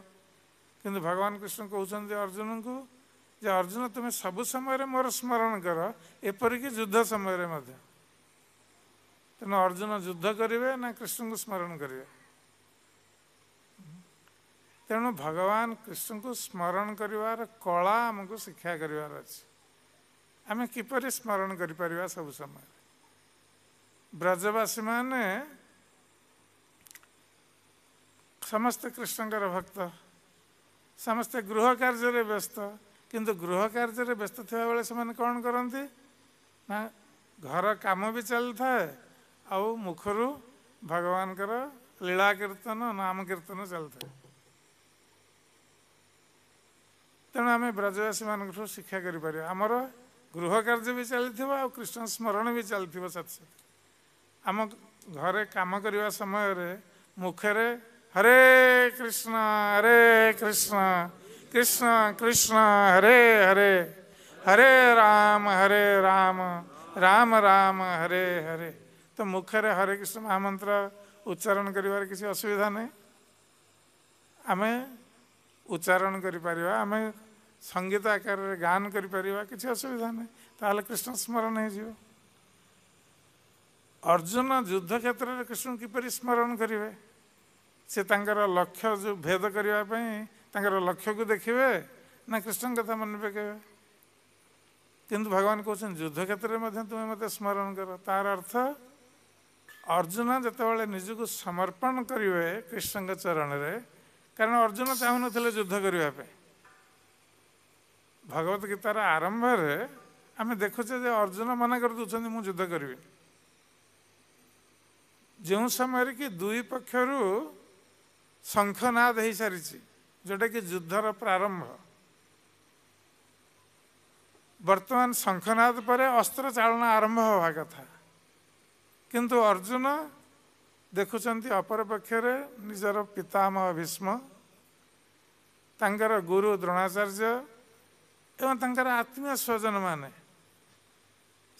କିନ୍ତୁ ଭଗବାନ କୃଷ୍ଣ କହୁଛନ୍ତି ଅର୍ଜୁନଙ୍କୁ ଯେ ଅର୍ଜୁନ ତୁମେ ସବୁ ସମୟରେ ମୋର ସ୍ମରଣ କର ଏପରିକି ଯୁଦ୍ଧ ସମୟରେ ମଧ୍ୟ ତେଣୁ ଅର୍ଜୁନ ଯୁଦ୍ଧ କରିବେ ନା କୃଷ୍ଣଙ୍କୁ ସ୍ମରଣ କରିବେ ତେଣୁ ଭଗବାନ କୃଷ୍ଣଙ୍କୁ ସ୍ମରଣ କରିବାର କଳା ଆମକୁ ଶିକ୍ଷା କରିବାର ଅଛି ଆମେ କିପରି ସ୍ମରଣ କରିପାରିବା ସବୁ ସମୟରେ ବ୍ରଜବାସୀମାନେ ସମସ୍ତେ କୃଷ୍ଣଙ୍କର ଭକ୍ତ ସମସ୍ତେ ଗୃହ କାର୍ଯ୍ୟରେ ବ୍ୟସ୍ତ କିନ୍ତୁ ଗୃହ କାର୍ଯ୍ୟରେ ବ୍ୟସ୍ତ ଥିବାବେଳେ ସେମାନେ କ'ଣ କରନ୍ତି ନା ଘର କାମ ବି ଚାଲିଥାଏ ଆଉ ମୁଖରୁ ଭଗବାନଙ୍କର ଲୀଳା କୀର୍ତ୍ତନ ନାମ କୀର୍ତ୍ତନ ଚାଲିଥାଏ ତେଣୁ ଆମେ ବ୍ରଜବାସୀମାନଙ୍କଠୁ ଶିକ୍ଷା କରିପାରିବା ଆମର ଗୃହ କାର୍ଯ୍ୟ ବି ଚାଲିଥିବ ଆଉ କୃଷ୍ଣ ସ୍ମରଣ ବି ଚାଲିଥିବ ସାଥିସାଥେ ଆମ ଘରେ କାମ କରିବା ସମୟରେ ମୁଖରେ ହରେ କୃଷ୍ଣ ହରେ କୃଷ୍ଣ କୃଷ୍ଣ କୃଷ୍ଣ ହରେ ହରେ ହରେ ରାମ ହରେ ରାମ ରାମ ରାମ ହରେ ହରେ ତ ମୁଖରେ ହରେ କୃଷ୍ଣ ମହାମନ୍ତ୍ର ଉଚ୍ଚାରଣ କରିବାରେ କିଛି ଅସୁବିଧା ନାହିଁ ଆମେ ଉଚ୍ଚାରଣ କରିପାରିବା ଆମେ ସଙ୍ଗୀତ ଆକାରରେ ଗାନ କରିପାରିବା କିଛି ଅସୁବିଧା ନାହିଁ ତାହେଲେ କୃଷ୍ଣ ସ୍ମରଣ ହେଇଯିବ ଅର୍ଜୁନ ଯୁଦ୍ଧ କ୍ଷେତ୍ରରେ କୃଷ୍ଣ କିପରି ସ୍ମରଣ କରିବେ ସେ ତାଙ୍କର ଲକ୍ଷ୍ୟ ଯେଉଁ ଭେଦ କରିବା ପାଇଁ ତାଙ୍କର ଲକ୍ଷ୍ୟକୁ ଦେଖିବେ ନା କୃଷ୍ଣଙ୍କ କଥା ମନେ ପକାଇବେ କିନ୍ତୁ ଭଗବାନ କହୁଛନ୍ତି ଯୁଦ୍ଧ କ୍ଷେତ୍ରରେ ମଧ୍ୟ ତୁମେ ମୋତେ ସ୍ମରଣ କର ତାହାର ଅର୍ଥ ଅର୍ଜୁନ ଯେତେବେଳେ ନିଜକୁ ସମର୍ପଣ କରିବେ କୃଷ୍ଣଙ୍କ ଚରଣରେ କାରଣ ଅର୍ଜୁନ ଚାହୁଁନଥିଲେ ଯୁଦ୍ଧ କରିବା ପାଇଁ ଭଗବତ ଗୀତାର ଆରମ୍ଭରେ ଆମେ ଦେଖୁଛେ ଯେ ଅର୍ଜୁନ ମନା କରିଦେଉଛନ୍ତି ମୁଁ ଯୁଦ୍ଧ କରିବି ଯେଉଁ ସମୟରେ କି ଦୁଇ ପକ୍ଷରୁ ଶଙ୍ଖନାଦ ହେଇସାରିଛି ଯେଉଁଟାକି ଯୁଦ୍ଧର ପ୍ରାରମ୍ଭ ବର୍ତ୍ତମାନ ଶଙ୍ଖନାଦ ପରେ ଅସ୍ତ୍ର ଚାଳନା ଆରମ୍ଭ ହେବା କଥା କିନ୍ତୁ ଅର୍ଜୁନ ଦେଖୁଛନ୍ତି ଅପରପକ୍ଷରେ ନିଜର ପିତାମହ ଭୀଷ୍ମ ତାଙ୍କର ଗୁରୁ ଦ୍ରୋଣାଚାର୍ଯ୍ୟ ଏବଂ ତାଙ୍କର ଆତ୍ମୀୟ ସ୍ୱଜନମାନେ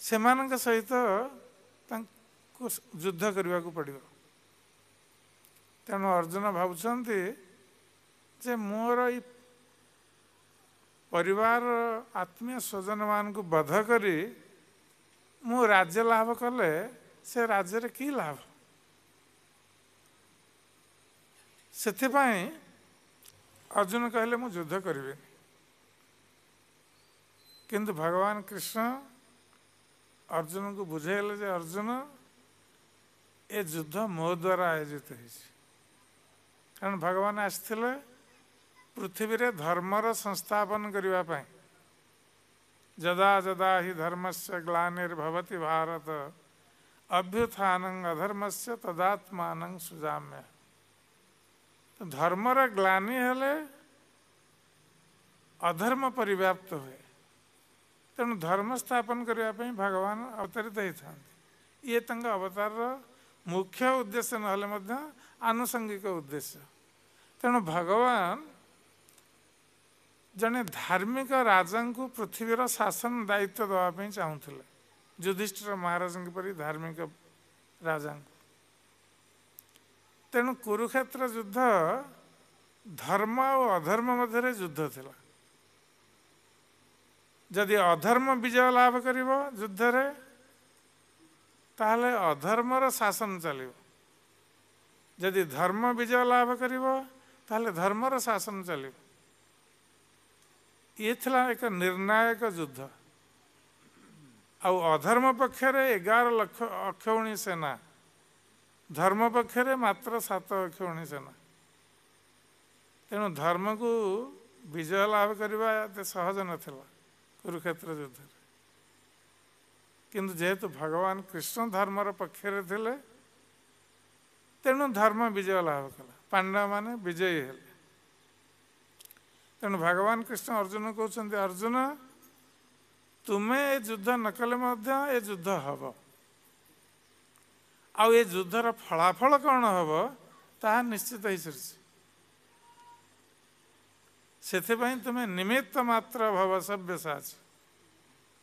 ସେମାନଙ୍କ ସହିତ ତାଙ୍କୁ ଯୁଦ୍ଧ କରିବାକୁ ପଡ଼ିବ ତେଣୁ ଅର୍ଜୁନ ଭାବୁଛନ୍ତି ଯେ ମୋର ଏଇ ପରିବାର ଆତ୍ମୀୟ ସ୍ୱଜନମାନଙ୍କୁ ବଧ କରି ମୁଁ ରାଜ୍ୟ ଲାଭ କଲେ ସେ ରାଜ୍ୟରେ କି ଲାଭ ସେଥିପାଇଁ ଅର୍ଜୁନ କହିଲେ ମୁଁ ଯୁଦ୍ଧ କରିବିନି କିନ୍ତୁ ଭଗବାନ କୃଷ୍ଣ ଅର୍ଜୁନଙ୍କୁ ବୁଝେଇଲେ ଯେ ଅର୍ଜୁନ ଏ ଯୁଦ୍ଧ ମୋ ଦ୍ୱାରା ଆୟୋଜିତ ହେଇଛି କାରଣ ଭଗବାନ ଆସିଥିଲେ ପୃଥିବୀରେ ଧର୍ମର ସଂସ୍ଥାପନ କରିବା ପାଇଁ ଯଦା ଯଦା ହି ଧର୍ମସ୍ୟ ଗ୍ଲାନିର୍ଭବତି ଭାରତ अभ्युत्थानं अधर्मस्य तदात्मानं सुजाम्य तो धर्मर ग्लानी हेले अधर्म परिव्याप्त हुए तेणु धर्म स्थापन करने भगवान अवतरित होती ये तंग अवतार मुख्य उद्देश्य ना आनुषंगिक उद्देश्य तेणु भगवान जड़े धार्मिक राजा को पृथ्वीर शासन दायित्व देवाई चाहूल ଯୁଧିଷ୍ଠିର ମହାରାଜଙ୍କ ପରି ଧାର୍ମିକ ରାଜାଙ୍କୁ ତେଣୁ କୁରୁକ୍ଷେତ୍ର ଯୁଦ୍ଧ ଧର୍ମ ଆଉ ଅଧର୍ମ ମଧ୍ୟରେ ଯୁଦ୍ଧ ଥିଲା ଯଦି ଅଧର୍ମ ବିଜୟ ଲାଭ କରିବ ଯୁଦ୍ଧରେ ତାହେଲେ ଅଧର୍ମର ଶାସନ ଚାଲିବ ଯଦି ଧର୍ମ ବିଜୟ ଲାଭ କରିବ ତାହେଲେ ଧର୍ମର ଶାସନ ଚାଲିବ ଇଏ ଥିଲା ଏକ ନିର୍ଣ୍ଣାୟକ ଯୁଦ୍ଧ ଆଉ ଅଧର୍ମ ପକ୍ଷରେ ଏଗାର ଲକ୍ଷ ଅକ୍ଷଉଣୀ ସେନା ଧର୍ମ ପକ୍ଷରେ ମାତ୍ର ସାତ ଅକ୍ଷଉଣୀ ସେନା ତେଣୁ ଧର୍ମକୁ ବିଜୟ ଲାଭ କରିବା ଏତେ ସହଜ ନଥିଲା କୁରୁକ୍ଷେତ୍ର ଯୁଦ୍ଧରେ କିନ୍ତୁ ଯେହେତୁ ଭଗବାନ କୃଷ୍ଣ ଧର୍ମର ପକ୍ଷରେ ଥିଲେ ତେଣୁ ଧର୍ମ ବିଜୟ ଲାଭ କଲା ପାଣ୍ଡବମାନେ ବିଜୟୀ ହେଲେ ତେଣୁ ଭଗବାନ କୃଷ୍ଣ ଅର୍ଜୁନ କହୁଛନ୍ତି ଅର୍ଜୁନ ତୁମେ ଏ ଯୁଦ୍ଧ ନ କଲେ ମଧ୍ୟ ଏ ଯୁଦ୍ଧ ହବ ଆଉ ଏ ଯୁଦ୍ଧର ଫଳାଫଳ କ'ଣ ହବ ତାହା ନିଶ୍ଚିତ ହେଇସାରିଛି ସେଥିପାଇଁ ତୁମେ ନିମିତ୍ତ ମାତ୍ର ଭବ ସବ୍ୟସାଚ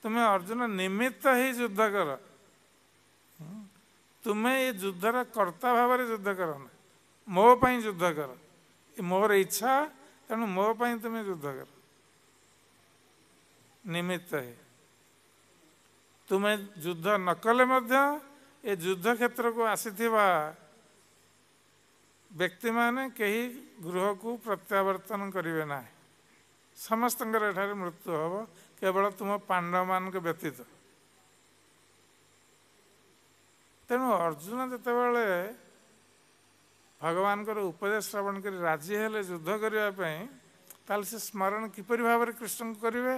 ତୁମେ ଅର୍ଜୁନ ନିମିତ୍ତ ହେଇ ଯୁଦ୍ଧ କର ତୁମେ ଏ ଯୁଦ୍ଧର କର୍ତ୍ତା ଭାବରେ ଯୁଦ୍ଧ କର ନା ମୋ ପାଇଁ ଯୁଦ୍ଧ କର ମୋର ଇଚ୍ଛା ତେଣୁ ମୋ ପାଇଁ ତୁମେ ଯୁଦ୍ଧ କର ନିମିତ୍ତ ହେଇ ତୁମେ ଯୁଦ୍ଧ ନକଲେ ମଧ୍ୟ ଏ ଯୁଦ୍ଧ କ୍ଷେତ୍ରକୁ ଆସିଥିବା ବ୍ୟକ୍ତିମାନେ କେହି ଗୃହକୁ ପ୍ରତ୍ୟାବର୍ତ୍ତନ କରିବେ ନାହିଁ ସମସ୍ତଙ୍କର ଏଠାରେ ମୃତ୍ୟୁ ହେବ କେବଳ ତୁମ ପାଣ୍ଡବମାନଙ୍କ ବ୍ୟତୀତ ତେଣୁ ଅର୍ଜୁନ ଯେତେବେଳେ ଭଗବାନଙ୍କର ଉପଦେଶ ଶ୍ରବଣ କରି ରାଜି ହେଲେ ଯୁଦ୍ଧ କରିବା ପାଇଁ ତାହେଲେ ସେ ସ୍ମରଣ କିପରି ଭାବରେ କୃଷ୍ଣଙ୍କୁ କରିବେ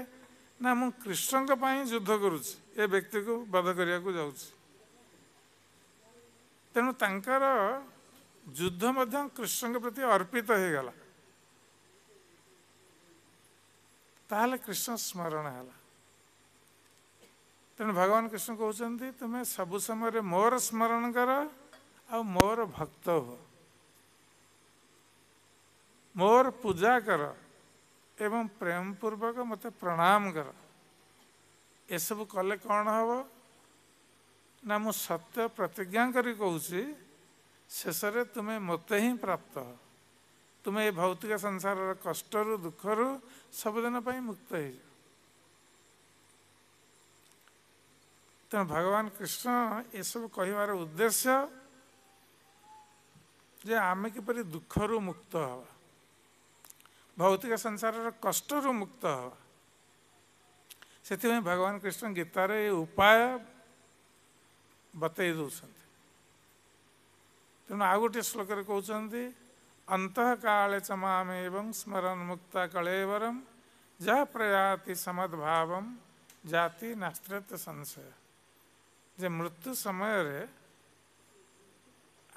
ନା ମୁଁ କୃଷ୍ଣଙ୍କ ପାଇଁ ଯୁଦ୍ଧ କରୁଛି ଏ ବ୍ୟକ୍ତିକୁ ବଧ କରିବାକୁ ଯାଉଛି ତେଣୁ ତାଙ୍କର ଯୁଦ୍ଧ ମଧ୍ୟ କୃଷ୍ଣଙ୍କ ପ୍ରତି ଅର୍ପିତ ହେଇଗଲା ତାହେଲେ କୃଷ୍ଣ ସ୍ମରଣ ହେଲା ତେଣୁ ଭଗବାନ କୃଷ୍ଣ କହୁଛନ୍ତି ତୁମେ ସବୁ ସମୟରେ ମୋର ସ୍ମରଣ କର ଆଉ ମୋର ଭକ୍ତ ହୁଅ ମୋର ପୂଜା କର ଏବଂ ପ୍ରେମ ପୂର୍ବକ ମୋତେ ପ୍ରଣାମ କର ଏସବୁ କଲେ କ'ଣ ହେବ ନା ମୁଁ ସତ୍ୟ ପ୍ରତିଜ୍ଞା କରି କହୁଛି ଶେଷରେ ତୁମେ ମୋତେ ହିଁ ପ୍ରାପ୍ତ ତୁମେ ଏ ଭୌତିକ ସଂସାରର କଷ୍ଟରୁ ଦୁଃଖରୁ ସବୁଦିନ ପାଇଁ ମୁକ୍ତ ହେଇଯାଉ ତେଣୁ ଭଗବାନ କୃଷ୍ଣ ଏସବୁ କହିବାର ଉଦ୍ଦେଶ୍ୟ ଯେ ଆମେ କିପରି ଦୁଃଖରୁ ମୁକ୍ତ ହେବା ଭୌତିକ ସଂସାରର କଷ୍ଟରୁ ମୁକ୍ତ ହେବା ᱥᱛᱮમે ભગવાન કૃષ્ણ গীતારે ઉપાય બતઈ દઉંસંત તનો આગોટી શ્લોક કહોચંતી અંતહકાલેચ મામેવં સ્મરણમુક્તા કલેવરમ જ પ્રયાતિ સમદભાવમ જાતિ નાસ્ત્રત સંસય જે મૃત્યુ સમય રે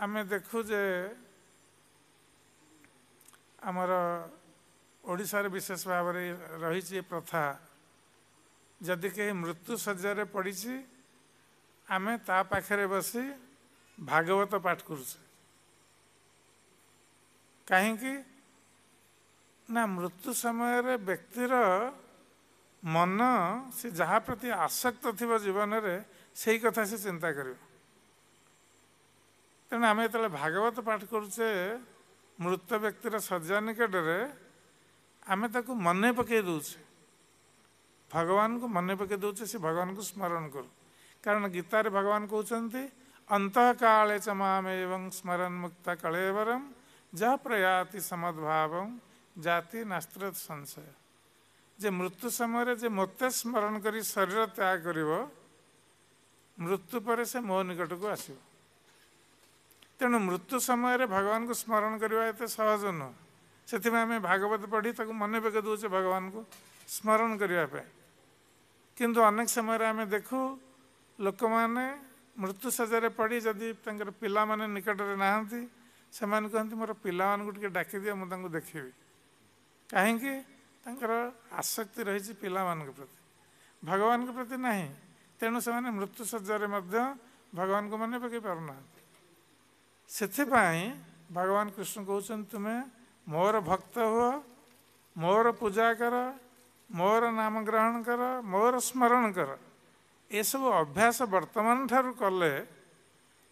અમે દેખુ જે અમાર ઓડિશા રે વિશેષ ભાવરે રહી છે પ્રથા ଯଦି କେହି ମୃତ୍ୟୁ ଶଯ୍ୟାରେ ପଡ଼ିଛି ଆମେ ତା ପାଖରେ ବସି ଭାଗବତ ପାଠ କରୁଛେ କାହିଁକି ନା ମୃତ୍ୟୁ ସମୟରେ ବ୍ୟକ୍ତିର ମନ ସେ ଯାହା ପ୍ରତି ଆସକ୍ତ ଥିବ ଜୀବନରେ ସେଇ କଥା ସେ ଚିନ୍ତା କରିବ ତେଣୁ ଆମେ ଯେତେବେଳେ ଭାଗବତ ପାଠ କରୁଛେ ମୃତ ବ୍ୟକ୍ତିର ଶଯ୍ୟା ନିକଟରେ ଆମେ ତାକୁ ମନେ ପକାଇ ଦେଉଛେ ଭଗବାନଙ୍କୁ ମନେ ପକାଇ ଦେଉଛେ ସେ ଭଗବାନଙ୍କୁ ସ୍ମରଣ କରୁ କାରଣ ଗୀତାରେ ଭଗବାନ କହୁଛନ୍ତି ଅନ୍ତଃକାଳେ ଚ ଏବଂ ସ୍ମରନ୍ ମୁକ୍ତ କଳେବରମ ଯାହା ପ୍ରୟାତି ସମଦ୍ଭାବମ ଜାତି ନାସ୍ତ୍ର ସଂଶୟ ଯେ ମୃତ୍ୟୁ ସମୟରେ ଯେ ମୋତେ ସ୍ମରଣ କରି ଶରୀର ତ୍ୟାଗ କରିବ ମୃତ୍ୟୁ ପରେ ସେ ମୋ ନିକଟକୁ ଆସିବ ତେଣୁ ମୃତ୍ୟୁ ସମୟରେ ଭଗବାନଙ୍କୁ ସ୍ମରଣ କରିବା ଏତେ ସହଜ ନୁହଁ ସେଥିପାଇଁ ଆମେ ଭାଗବତ ପଢ଼ି ତାକୁ ମନେ ପକାଇ ଦେଉଛେ ଭଗବାନଙ୍କୁ ସ୍ମରଣ କରିବା ପାଇଁ କିନ୍ତୁ ଅନେକ ସମୟରେ ଆମେ ଦେଖୁ ଲୋକମାନେ ମୃତ୍ୟୁ ସଜାରେ ପଡ଼ି ଯଦି ତାଙ୍କର ପିଲାମାନେ ନିକଟରେ ନାହାନ୍ତି ସେମାନେ କହନ୍ତି ମୋର ପିଲାମାନଙ୍କୁ ଟିକେ ଡାକିଦିଅ ମୁଁ ତାଙ୍କୁ ଦେଖିବି କାହିଁକି ତାଙ୍କର ଆସକ୍ତି ରହିଛି ପିଲାମାନଙ୍କ ପ୍ରତି ଭଗବାନଙ୍କ ପ୍ରତି ନାହିଁ ତେଣୁ ସେମାନେ ମୃତ୍ୟୁ ସଜ୍ଜାରେ ମଧ୍ୟ ଭଗବାନଙ୍କୁ ମନେ ପକାଇ ପାରୁନାହାନ୍ତି ସେଥିପାଇଁ ଭଗବାନ କୃଷ୍ଣ କହୁଛନ୍ତି ତୁମେ ମୋର ଭକ୍ତ ହୁଅ ମୋର ପୂଜା କର ମୋର ନାମ ଗ୍ରହଣ କର ମୋର ସ୍ମରଣ କର ଏସବୁ ଅଭ୍ୟାସ ବର୍ତ୍ତମାନ ଠାରୁ କଲେ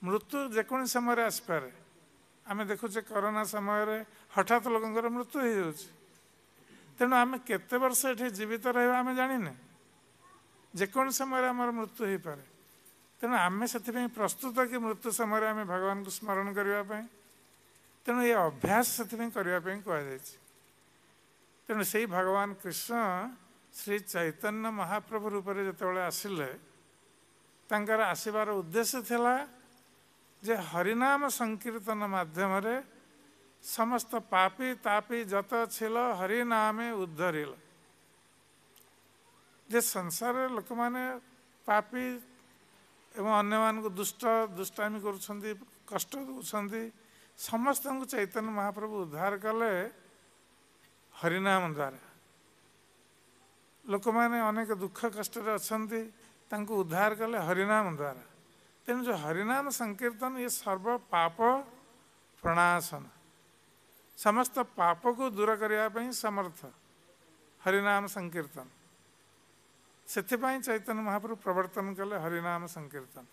ମୃତ୍ୟୁ ଯେକୌଣସି ସମୟରେ ଆସିପାରେ ଆମେ ଦେଖୁଛେ କରୋନା ସମୟରେ ହଠାତ୍ ଲୋକଙ୍କର ମୃତ୍ୟୁ ହେଇଯାଉଛି ତେଣୁ ଆମେ କେତେ ବର୍ଷ ଏଠି ଜୀବିତ ରହିବା ଆମେ ଜାଣିନେ ଯେକୌଣସି ସମୟରେ ଆମର ମୃତ୍ୟୁ ହେଇପାରେ ତେଣୁ ଆମେ ସେଥିପାଇଁ ପ୍ରସ୍ତୁତ କି ମୃତ୍ୟୁ ସମୟରେ ଆମେ ଭଗବାନଙ୍କୁ ସ୍ମରଣ କରିବା ପାଇଁ ତେଣୁ ଏ ଅଭ୍ୟାସ ସେଥିପାଇଁ କରିବା ପାଇଁ କୁହାଯାଇଛି ତେଣୁ ସେଇ ଭଗବାନ କୃଷ୍ଣ ଶ୍ରୀ ଚୈତନ୍ୟ ମହାପ୍ରଭୁ ରୂପରେ ଯେତେବେଳେ ଆସିଲେ ତାଙ୍କର ଆସିବାର ଉଦ୍ଦେଶ୍ୟ ଥିଲା ଯେ ହରିନାମ ସଂକୀର୍ତ୍ତନ ମାଧ୍ୟମରେ ସମସ୍ତ ପାପି ତାପି ଯତ ଛିଲ ହରିନାମେ ଉଦ୍ଧରିଲ ଯେ ସଂସାରରେ ଲୋକମାନେ ପାପି ଏବଂ ଅନ୍ୟମାନଙ୍କୁ ଦୁଷ୍ଟ ଦୁଷ୍ଟାମୀ କରୁଛନ୍ତି କଷ୍ଟ ଦେଉଛନ୍ତି ସମସ୍ତଙ୍କୁ ଚୈତନ୍ୟ ମହାପ୍ରଭୁ ଉଦ୍ଧାର କଲେ ହରିନାମ ଦ୍ୱାରା ଲୋକମାନେ ଅନେକ ଦୁଃଖ କଷ୍ଟରେ ଅଛନ୍ତି ତାଙ୍କୁ ଉଦ୍ଧାର କଲେ ହରିନାମ ଦ୍ୱାରା ତେଣୁ ଯେଉଁ ହରିନାମ ସଂକୀର୍ତ୍ତନ ଏ ସର୍ବ ପାପ ପ୍ରଣାଶନ ସମସ୍ତ ପାପକୁ ଦୂର କରିବା ପାଇଁ ସମର୍ଥ ହରିନାମ ସଂକୀର୍ତ୍ତନ ସେଥିପାଇଁ ଚୈତନ୍ୟ ମହାପ୍ରଭୁ ପ୍ରବର୍ତ୍ତନ କଲେ ହରିନାମ ସଂକୀର୍ତ୍ତନ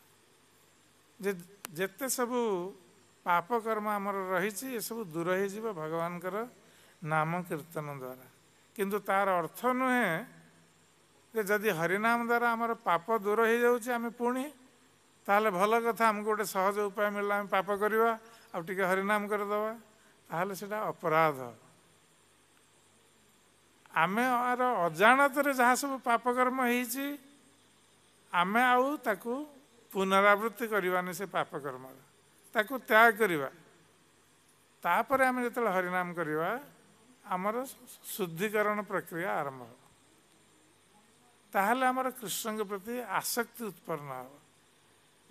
ଯେ ଯେତେ ସବୁ ପାପକର୍ମ ଆମର ରହିଛି ଏସବୁ ଦୂର ହେଇଯିବ ଭଗବାନଙ୍କର ନାମ କୀର୍ତ୍ତନ ଦ୍ୱାରା କିନ୍ତୁ ତାର ଅର୍ଥ ନୁହେଁ ଯେ ଯଦି ହରିନାମ ଦ୍ୱାରା ଆମର ପାପ ଦୂର ହେଇଯାଉଛି ଆମେ ପୁଣି ତାହେଲେ ଭଲ କଥା ଆମକୁ ଗୋଟେ ସହଜ ଉପାୟ ମିଳିଲା ଆମେ ପାପ କରିବା ଆଉ ଟିକେ ହରିନାମ କରିଦେବା ତାହେଲେ ସେଇଟା ଅପରାଧ ଆମେ ଆର ଅଜାଣତରେ ଯାହା ସବୁ ପାପକର୍ମ ହେଇଛି ଆମେ ଆଉ ତାକୁ ପୁନରାବୃତ୍ତି କରିବାନି ସେ ପାପକର୍ମର ତାକୁ ତ୍ୟାଗ କରିବା ତାପରେ ଆମେ ଯେତେବେଳେ ହରିନାମ କରିବା आमर शुद्धिकरण प्रक्रिया आरम के प्रति आसक्ती उत्पन्न हव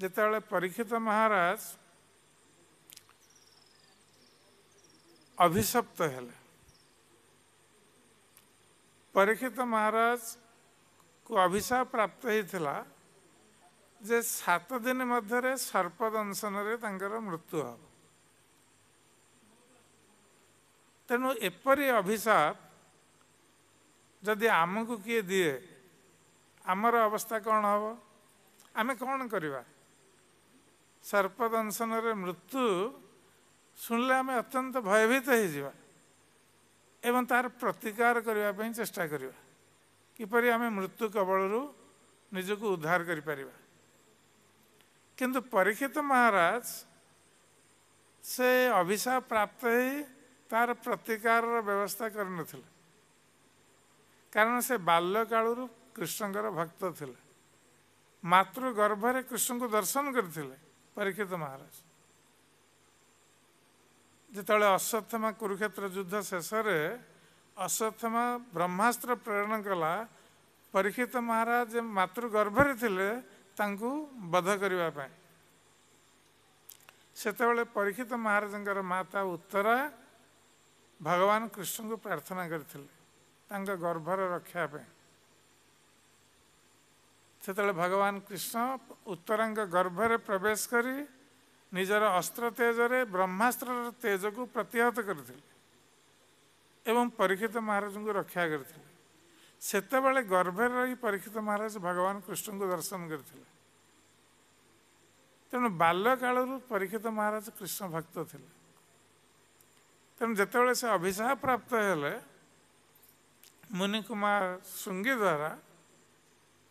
जतवेळे परीक्षित महाराज अभिशप्त हेले परीक्षित महाराज को अभिशाप प्राप्त थिला, जे सात दिनमध्ये सर्पदंशन त्या मृत्यू हव ତେଣୁ ଏପରି ଅଭିଶାପ ଯଦି ଆମକୁ କିଏ ଦିଏ ଆମର ଅବସ୍ଥା କ'ଣ ହେବ ଆମେ କ'ଣ କରିବା ସର୍ପଦଂଶନରେ ମୃତ୍ୟୁ ଶୁଣିଲେ ଆମେ ଅତ୍ୟନ୍ତ ଭୟଭୀତ ହୋଇଯିବା ଏବଂ ତା'ର ପ୍ରତିକାର କରିବା ପାଇଁ ଚେଷ୍ଟା କରିବା କିପରି ଆମେ ମୃତ୍ୟୁ କବଳରୁ ନିଜକୁ ଉଦ୍ଧାର କରିପାରିବା କିନ୍ତୁ ପରୀକ୍ଷିତ ମହାରାଜ ସେ ଅଭିଶାପ ପ୍ରାପ୍ତ ହେଇ ତାର ପ୍ରତିକାରର ବ୍ୟବସ୍ଥା କରିନଥିଲେ କାରଣ ସେ ବାଲ୍ୟକାଳରୁ କୃଷ୍ଣଙ୍କର ଭକ୍ତ ଥିଲେ ମାତୃ ଗର୍ଭରେ କୃଷ୍ଣଙ୍କୁ ଦର୍ଶନ କରିଥିଲେ ପରୀକ୍ଷିତ ମହାରାଜ ଯେତେବେଳେ ଅଶ୍ୱତ୍ଥମା କୁରୁକ୍ଷେତ୍ର ଯୁଦ୍ଧ ଶେଷରେ ଅଶ୍ୱତ୍ଥମା ବ୍ରହ୍ମାସ୍ତ୍ର ପ୍ରେରଣ କଲା ପରୀକ୍ଷିତ ମହାରାଜ ମାତୃ ଗର୍ଭରେ ଥିଲେ ତାଙ୍କୁ ବଧ କରିବା ପାଇଁ ସେତେବେଳେ ପରୀକ୍ଷିତ ମହାରାଜଙ୍କର ମାତା ଉତ୍ତରା ଭଗବାନ କୃଷ୍ଣଙ୍କୁ ପ୍ରାର୍ଥନା କରିଥିଲେ ତାଙ୍କ ଗର୍ଭର ରକ୍ଷା ପାଇଁ ସେତେବେଳେ ଭଗବାନ କୃଷ୍ଣ ଉତ୍ତରାଙ୍ଗ ଗର୍ଭରେ ପ୍ରବେଶ କରି ନିଜର ଅସ୍ତ୍ର ତେଜରେ ବ୍ରହ୍ମାସ୍ତ୍ରର ତେଜକୁ ପ୍ରତିହତ କରିଥିଲେ ଏବଂ ପରୀକ୍ଷିତ ମହାରାଜଙ୍କୁ ରକ୍ଷା କରିଥିଲେ ସେତେବେଳେ ଗର୍ଭରେ ରହି ପରୀକ୍ଷିତ ମହାରାଜ ଭଗବାନ କୃଷ୍ଣଙ୍କୁ ଦର୍ଶନ କରିଥିଲେ ତେଣୁ ବାଲ୍ୟକାଳରୁ ପରୀକ୍ଷିତ ମହାରାଜ କୃଷ୍ଣ ଭକ୍ତ ଥିଲେ ତେଣୁ ଯେତେବେଳେ ସେ ଅଭିଶାପ ପ୍ରାପ୍ତ ହେଲେ ମୁନି କୁମାର ଶୃଙ୍ଗୀ ଦ୍ୱାରା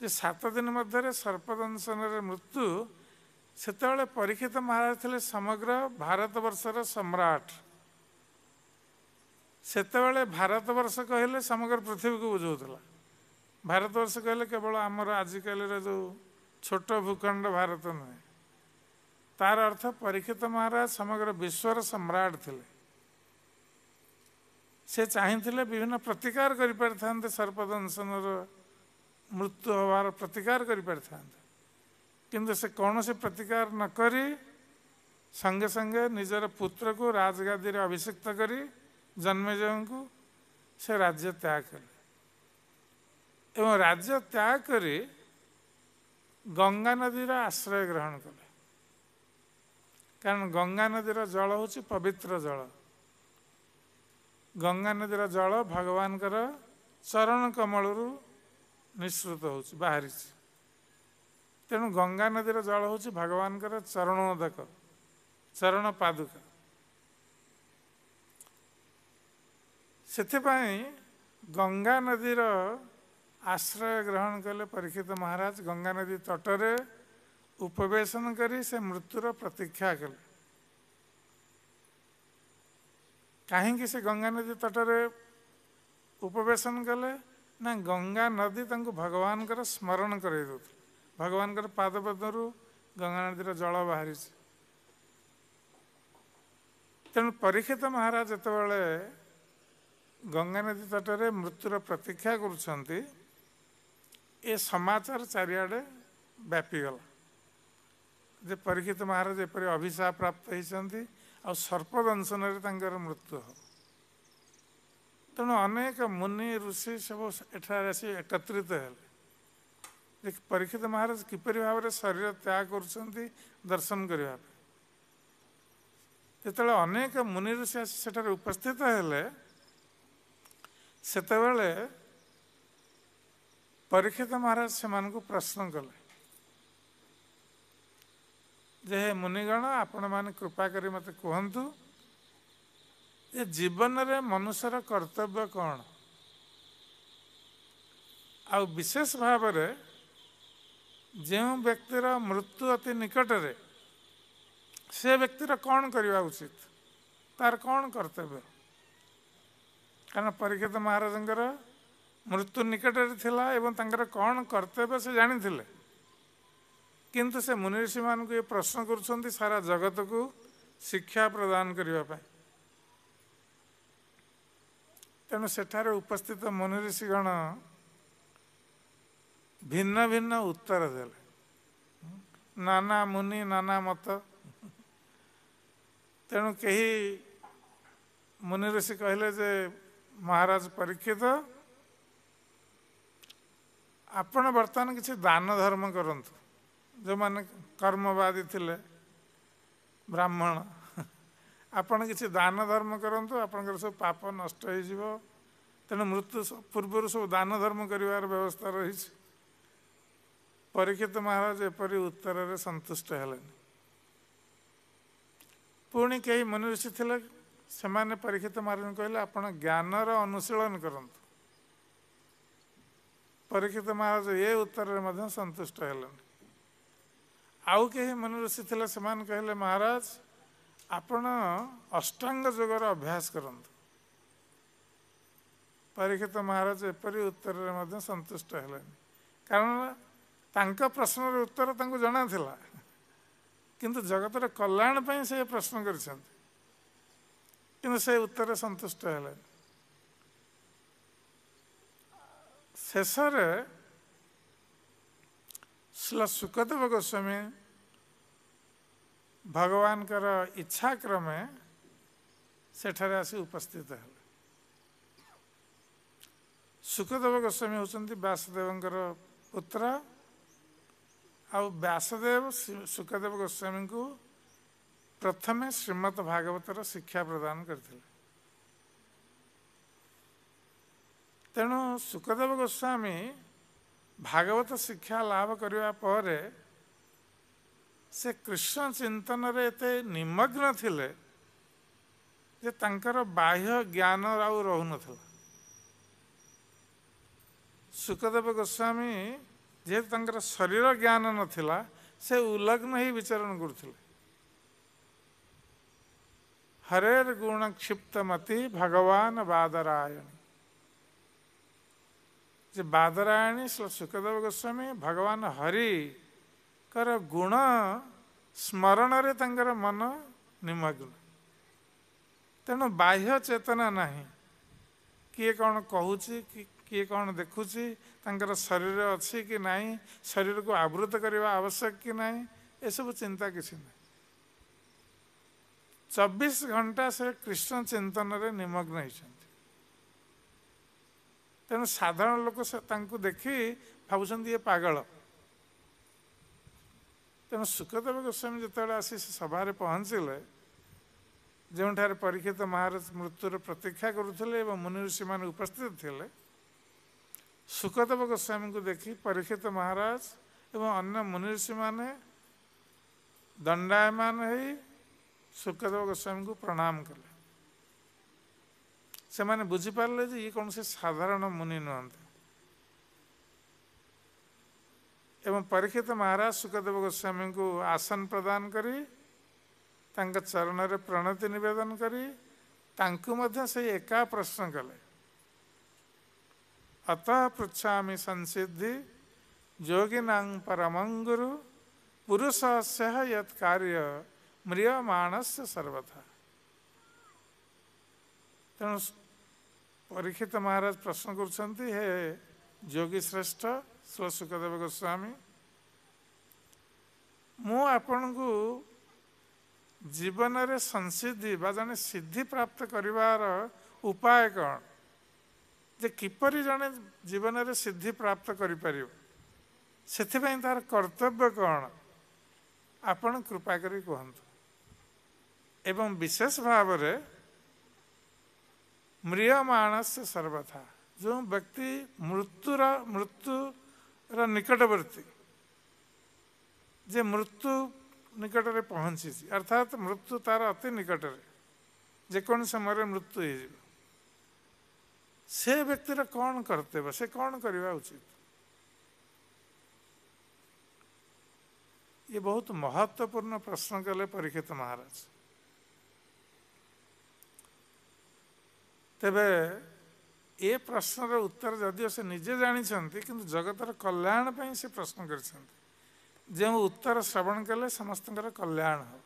ଯେ ସାତ ଦିନ ମଧ୍ୟରେ ସର୍ପଦଂଶନରେ ମୃତ୍ୟୁ ସେତେବେଳେ ପରୀକ୍ଷିତ ମହାରାଜ ଥିଲେ ସମଗ୍ର ଭାରତବର୍ଷର ସମ୍ରାଟ ସେତେବେଳେ ଭାରତବର୍ଷ କହିଲେ ସମଗ୍ର ପୃଥିବୀକୁ ବୁଝାଉଥିଲା ଭାରତବର୍ଷ କହିଲେ କେବଳ ଆମର ଆଜିକାଲିର ଯେଉଁ ଛୋଟ ଭୂଖଣ୍ଡ ଭାରତ ନୁହେଁ ତାର ଅର୍ଥ ପରୀକ୍ଷିତ ମହାରାଜ ସମଗ୍ର ବିଶ୍ୱର ସମ୍ରାଟ ଥିଲେ ସେ ଚାହିଁଥିଲେ ବିଭିନ୍ନ ପ୍ରତିକାର କରିପାରିଥାନ୍ତେ ସର୍ପଦଂଶନର ମୃତ୍ୟୁ ହେବାର ପ୍ରତିକାର କରିପାରିଥାନ୍ତେ କିନ୍ତୁ ସେ କୌଣସି ପ୍ରତିକାର ନ କରି ସଙ୍ଗେ ସଙ୍ଗେ ନିଜର ପୁତ୍ରକୁ ରାଜଗାଦିରେ ଅଭିଷିକ୍ତ କରି ଜନ୍ମେଜୟଙ୍କୁ ସେ ରାଜ୍ୟ ତ୍ୟାଗ କଲେ ଏବଂ ରାଜ୍ୟ ତ୍ୟାଗ କରି ଗଙ୍ଗା ନଦୀର ଆଶ୍ରୟ ଗ୍ରହଣ କଲେ କାରଣ ଗଙ୍ଗା ନଦୀର ଜଳ ହେଉଛି ପବିତ୍ର ଜଳ ଗଙ୍ଗା ନଦୀର ଜଳ ଭଗବାନଙ୍କର ଚରଣ କମଳରୁ ନିଃସୃତ ହେଉଛି ବାହାରିଛି ତେଣୁ ଗଙ୍ଗା ନଦୀର ଜଳ ହେଉଛି ଭଗବାନଙ୍କର ଚରଣ ଚରଣୋଦକ ଚରଣ ପାଦୁକ ସେଥିପାଇଁ ଗଙ୍ଗା ନଦୀର ଆଶ୍ରୟ ଗ୍ରହଣ କଲେ ପରୀକ୍ଷିତ ମହାରାଜ ଗଙ୍ଗା ନଦୀ ତଟରେ ଉପବେଶନ କରି ସେ ମୃତ୍ୟୁର ପ୍ରତୀକ୍ଷା କଲେ କାହିଁକି ସେ ଗଙ୍ଗା ନଦୀ ତଟରେ ଉପବେଶନ କଲେ ନା ଗଙ୍ଗା ନଦୀ ତାଙ୍କୁ ଭଗବାନଙ୍କର ସ୍ମରଣ କରାଇ ଦେଉଥିଲେ ଭଗବାନଙ୍କର ପାଦପଦରୁ ଗଙ୍ଗା ନଦୀର ଜଳ ବାହାରିଛି ତେଣୁ ପରୀକ୍ଷିତ ମହାରାଜ ଯେତେବେଳେ ଗଙ୍ଗା ନଦୀ ତଟରେ ମୃତ୍ୟୁର ପ୍ରତୀକ୍ଷା କରୁଛନ୍ତି ଏ ସମାଚାର ଚାରିଆଡ଼େ ବ୍ୟାପିଗଲା ଯେ ପରୀକ୍ଷିତ ମହାରାଜ ଏପରି ଅଭିଶାପ ପ୍ରାପ୍ତ ହେଇଛନ୍ତି ଆଉ ସର୍ପଦଂଶନରେ ତାଙ୍କର ମୃତ୍ୟୁ ହେବ ତେଣୁ ଅନେକ ମୁନି ଋଷି ସବୁ ଏଠାରେ ଆସି ଏକତ୍ରିତ ହେଲେ ଯେ ପରୀକ୍ଷିତ ମହାରାଜ କିପରି ଭାବରେ ଶରୀର ତ୍ୟାଗ କରୁଛନ୍ତି ଦର୍ଶନ କରିବା ପାଇଁ ଯେତେବେଳେ ଅନେକ ମୁନି ଋଷି ଆସି ସେଠାରେ ଉପସ୍ଥିତ ହେଲେ ସେତେବେଳେ ପରୀକ୍ଷିତ ମହାରାଜ ସେମାନଙ୍କୁ ପ୍ରଶ୍ନ କଲେ ଯେ ହେ ମୁନିଗଣ ଆପଣମାନେ କୃପା କରି ମୋତେ କୁହନ୍ତୁ ଯେ ଜୀବନରେ ମନୁଷ୍ୟର କର୍ତ୍ତବ୍ୟ କ'ଣ ଆଉ ବିଶେଷ ଭାବରେ ଯେଉଁ ବ୍ୟକ୍ତିର ମୃତ୍ୟୁ ଅତି ନିକଟରେ ସେ ବ୍ୟକ୍ତିର କ'ଣ କରିବା ଉଚିତ ତା'ର କ'ଣ କର୍ତ୍ତବ୍ୟ କାରଣ ପରୀକ୍ଷିତ ମହାରାଜଙ୍କର ମୃତ୍ୟୁ ନିକଟରେ ଥିଲା ଏବଂ ତାଙ୍କର କ'ଣ କର୍ତ୍ତବ୍ୟ ସେ ଜାଣିଥିଲେ କିନ୍ତୁ ସେ ମୁନି ଋଷିମାନଙ୍କୁ ଏ ପ୍ରଶ୍ନ କରୁଛନ୍ତି ସାରା ଜଗତକୁ ଶିକ୍ଷା ପ୍ରଦାନ କରିବା ପାଇଁ ତେଣୁ ସେଠାରେ ଉପସ୍ଥିତ ମୁନି ଋଷିଗଣ ଭିନ୍ନ ଭିନ୍ନ ଉତ୍ତର ଦେଲେ ନାନା ମୁନି ନାନା ମତ ତେଣୁ କେହି ମୁନି ଋଷି କହିଲେ ଯେ ମହାରାଜ ପରୀକ୍ଷିତ ଆପଣ ବର୍ତ୍ତମାନ କିଛି ଦାନ ଧର୍ମ କରନ୍ତୁ ଯେଉଁମାନେ କର୍ମବାଦୀ ଥିଲେ ବ୍ରାହ୍ମଣ ଆପଣ କିଛି ଦାନ ଧର୍ମ କରନ୍ତୁ ଆପଣଙ୍କର ସବୁ ପାପ ନଷ୍ଟ ହେଇଯିବ ତେଣୁ ମୃତ୍ୟୁ ପୂର୍ବରୁ ସବୁ ଦାନ ଧର୍ମ କରିବାର ବ୍ୟବସ୍ଥା ରହିଛି ପରୀକ୍ଷିତ ମହାରାଜ ଏପରି ଉତ୍ତରରେ ସନ୍ତୁଷ୍ଟ ହେଲେନି ପୁଣି କେହି ମନୁଷ୍ୟ ଥିଲେ ସେମାନେ ପରୀକ୍ଷିତ ମହାରାଜ କହିଲେ ଆପଣ ଜ୍ଞାନର ଅନୁଶୀଳନ କରନ୍ତୁ ପରୀକ୍ଷିତ ମହାରାଜ ଏ ଉତ୍ତରରେ ମଧ୍ୟ ସନ୍ତୁଷ୍ଟ ହେଲେନି ଆଉ କେହି ମନେ ଋଷି ଥିଲେ ସେମାନେ କହିଲେ ମହାରାଜ ଆପଣ ଅଷ୍ଟାଙ୍ଗ ଯୋଗର ଅଭ୍ୟାସ କରନ୍ତୁ ପରୀକ୍ଷିତ ମହାରାଜ ଏପରି ଉତ୍ତରରେ ମଧ୍ୟ ସନ୍ତୁଷ୍ଟ ହେଲେନି କାରଣ ତାଙ୍କ ପ୍ରଶ୍ନର ଉତ୍ତର ତାଙ୍କୁ ଜଣାଥିଲା କିନ୍ତୁ ଜଗତର କଲ୍ୟାଣ ପାଇଁ ସେ ପ୍ରଶ୍ନ କରିଛନ୍ତି କିନ୍ତୁ ସେ ଉତ୍ତରରେ ସନ୍ତୁଷ୍ଟ ହେଲେନି ଶେଷରେ ଶ୍ରୀ ସୁଖଦେବ ଗୋସ୍ୱାମୀ ଭଗବାନଙ୍କର ଇଚ୍ଛାକ୍ରମେ ସେଠାରେ ଆସି ଉପସ୍ଥିତ ହେଲେ ସୁଖଦେବ ଗୋସ୍ୱାମୀ ହେଉଛନ୍ତି ବ୍ୟାସଦେବଙ୍କର ପୁତ୍ର ଆଉ ବ୍ୟାସଦେବ ସୁଖଦେବ ଗୋସ୍ୱାମୀଙ୍କୁ ପ୍ରଥମେ ଶ୍ରୀମଦ ଭାଗବତର ଶିକ୍ଷା ପ୍ରଦାନ କରିଥିଲେ ତେଣୁ ସୁଖଦେବ ଗୋସ୍ୱାମୀ ଭାଗବତ ଶିକ୍ଷା ଲାଭ କରିବା ପରେ ସେ କୃଷ୍ଣ ଚିନ୍ତନରେ ଏତେ ନିମଗ୍ନ ଥିଲେ ଯେ ତାଙ୍କର ବାହ୍ୟ ଜ୍ଞାନର ଆଉ ରହୁନଥିଲା ସୁଖଦେବ ଗୋସ୍ୱାମୀ ଯେହେତୁ ତାଙ୍କର ଶରୀର ଜ୍ଞାନ ନଥିଲା ସେ ଉଲଗ୍ନ ହିଁ ବିଚରଣ କରୁଥିଲେ ହରେର ଗୁଣ କ୍ଷିପ୍ତମତି ଭଗବାନ ବାଦରାୟଣୀ बादरायणी श्लोक सुखदेव गोस्वामी भगवान हरि कर गुण ସ୍ମରଣରେ ତାଙ୍କର ମନ ନିମଗ୍ନ ତେଣୁ ବାହ୍ୟ ଚେତନା ନାହିଁ କିଏ କ'ଣ କହୁଛି କିଏ କ'ଣ ଦେଖୁଛି ତାଙ୍କର ଶରୀର ଅଛି କି ନାହିଁ ଶରୀରକୁ ଆବୃତ କରିବା ଆବଶ୍ୟକ କି ନାହିଁ ଏସବୁ ଚିନ୍ତା କିଛି ନାହିଁ ଚବିଶ ଘଣ୍ଟା ସେ କୃଷ୍ଣ ଚିନ୍ତନରେ ନିମଗ୍ନ ହେଇଛନ୍ତି ତେଣୁ ସାଧାରଣ ଲୋକ ତାଙ୍କୁ ଦେଖି ଭାବୁଛନ୍ତି ଇଏ ପାଗଳ ତେଣୁ ସୁଖଦେବ ଗୋସ୍ୱାମୀ ଯେତେବେଳେ ଆସି ସେ ସଭାରେ ପହଞ୍ଚିଲେ ଯେଉଁଠାରେ ପରୀକ୍ଷିତ ମହାରାଜ ମୃତ୍ୟୁର ପ୍ରତୀକ୍ଷା କରୁଥିଲେ ଏବଂ ମୁନି ଋଷିମାନେ ଉପସ୍ଥିତ ଥିଲେ ସୁଖଦେବ ଗୋସ୍ୱାମୀଙ୍କୁ ଦେଖି ପରୀକ୍ଷିତ ମହାରାଜ ଏବଂ ଅନ୍ୟ ମୁନି ଋଷିମାନେ ଦଣ୍ଡାୟମାନ ହୋଇ ସୁଖଦେବ ଗୋସ୍ୱାମୀଙ୍କୁ ପ୍ରଣାମ କଲେ ସେମାନେ ବୁଝିପାରିଲେ ଯେ ଇଏ କୌଣସି ସାଧାରଣ ମୁନି ନୁହନ୍ତି ଏବଂ ପରୀକ୍ଷିତ ମହାରାଜ ସୁଖଦେବ ଗୋସ୍ୱାମୀଙ୍କୁ ଆସନ ପ୍ରଦାନ କରି ତାଙ୍କ ଚରଣରେ ପ୍ରଣତି ନିବେଦନ କରି ତାଙ୍କୁ ମଧ୍ୟ ସେଇ ଏକା ପ୍ରଶ୍ନ କଲେ ଅତଃ ପୃଚ୍ଛାମି ସଂସିଦ୍ଧି ଯୋଗିନାଂ ପରମଂ ଗୁରୁ ପୁରୁଷ ସହ ୟତ୍ କାର୍ଯ୍ୟ ମ୍ରିୟମାଣସ୍ୟ ସର୍ବଥା ତେଣୁ ପରୀକ୍ଷିତ ମହାରାଜ ପ୍ରଶ୍ନ କରୁଛନ୍ତି ହେ ଯୋଗୀ ଶ୍ରେଷ୍ଠ ଶ୍ରୀ ସୁଖଦେବ ଗୋସ୍ୱାମୀ ମୁଁ ଆପଣଙ୍କୁ ଜୀବନରେ ସଂସିଦ୍ଧି ବା ଜଣେ ସିଦ୍ଧି ପ୍ରାପ୍ତ କରିବାର ଉପାୟ କ'ଣ ଯେ କିପରି ଜଣେ ଜୀବନରେ ସିଦ୍ଧି ପ୍ରାପ୍ତ କରିପାରିବ ସେଥିପାଇଁ ତାର କର୍ତ୍ତବ୍ୟ କ'ଣ ଆପଣ କୃପା କରି କୁହନ୍ତୁ ଏବଂ ବିଶେଷ ଭାବରେ म्रियमाणस सर्वथा जो व्यक्ति मृत्यु मृत्युर निकटवर्ती जे मृत्यु निकटରେ ପହଞ୍ଚିଛି ଅର୍ଥାତ୍ ମୃତ୍ୟୁ ତାର ଅତି ନିକଟରେ ଯେକୌଣସି ସମୟରେ ମୃତ୍ୟୁ ହେଇଯିବ ସେ ବ୍ୟକ୍ତିର କ'ଣ କର୍ତ୍ତବ୍ୟ ସେ କ'ଣ କରିବା ଉଚିତ ये बहुत महत्वपूर्ण प्रश्न कले परीक्षित महाराज ତେବେ ଏ ପ୍ରଶ୍ନର ଉତ୍ତର ଯଦିଓ ସେ ନିଜେ ଜାଣିଛନ୍ତି କିନ୍ତୁ ଜଗତର କଲ୍ୟାଣ ପାଇଁ ସେ ପ୍ରଶ୍ନ କରିଛନ୍ତି ଯେଉଁ ଉତ୍ତର ଶ୍ରବଣ କଲେ ସମସ୍ତଙ୍କର କଲ୍ୟାଣ ହେବ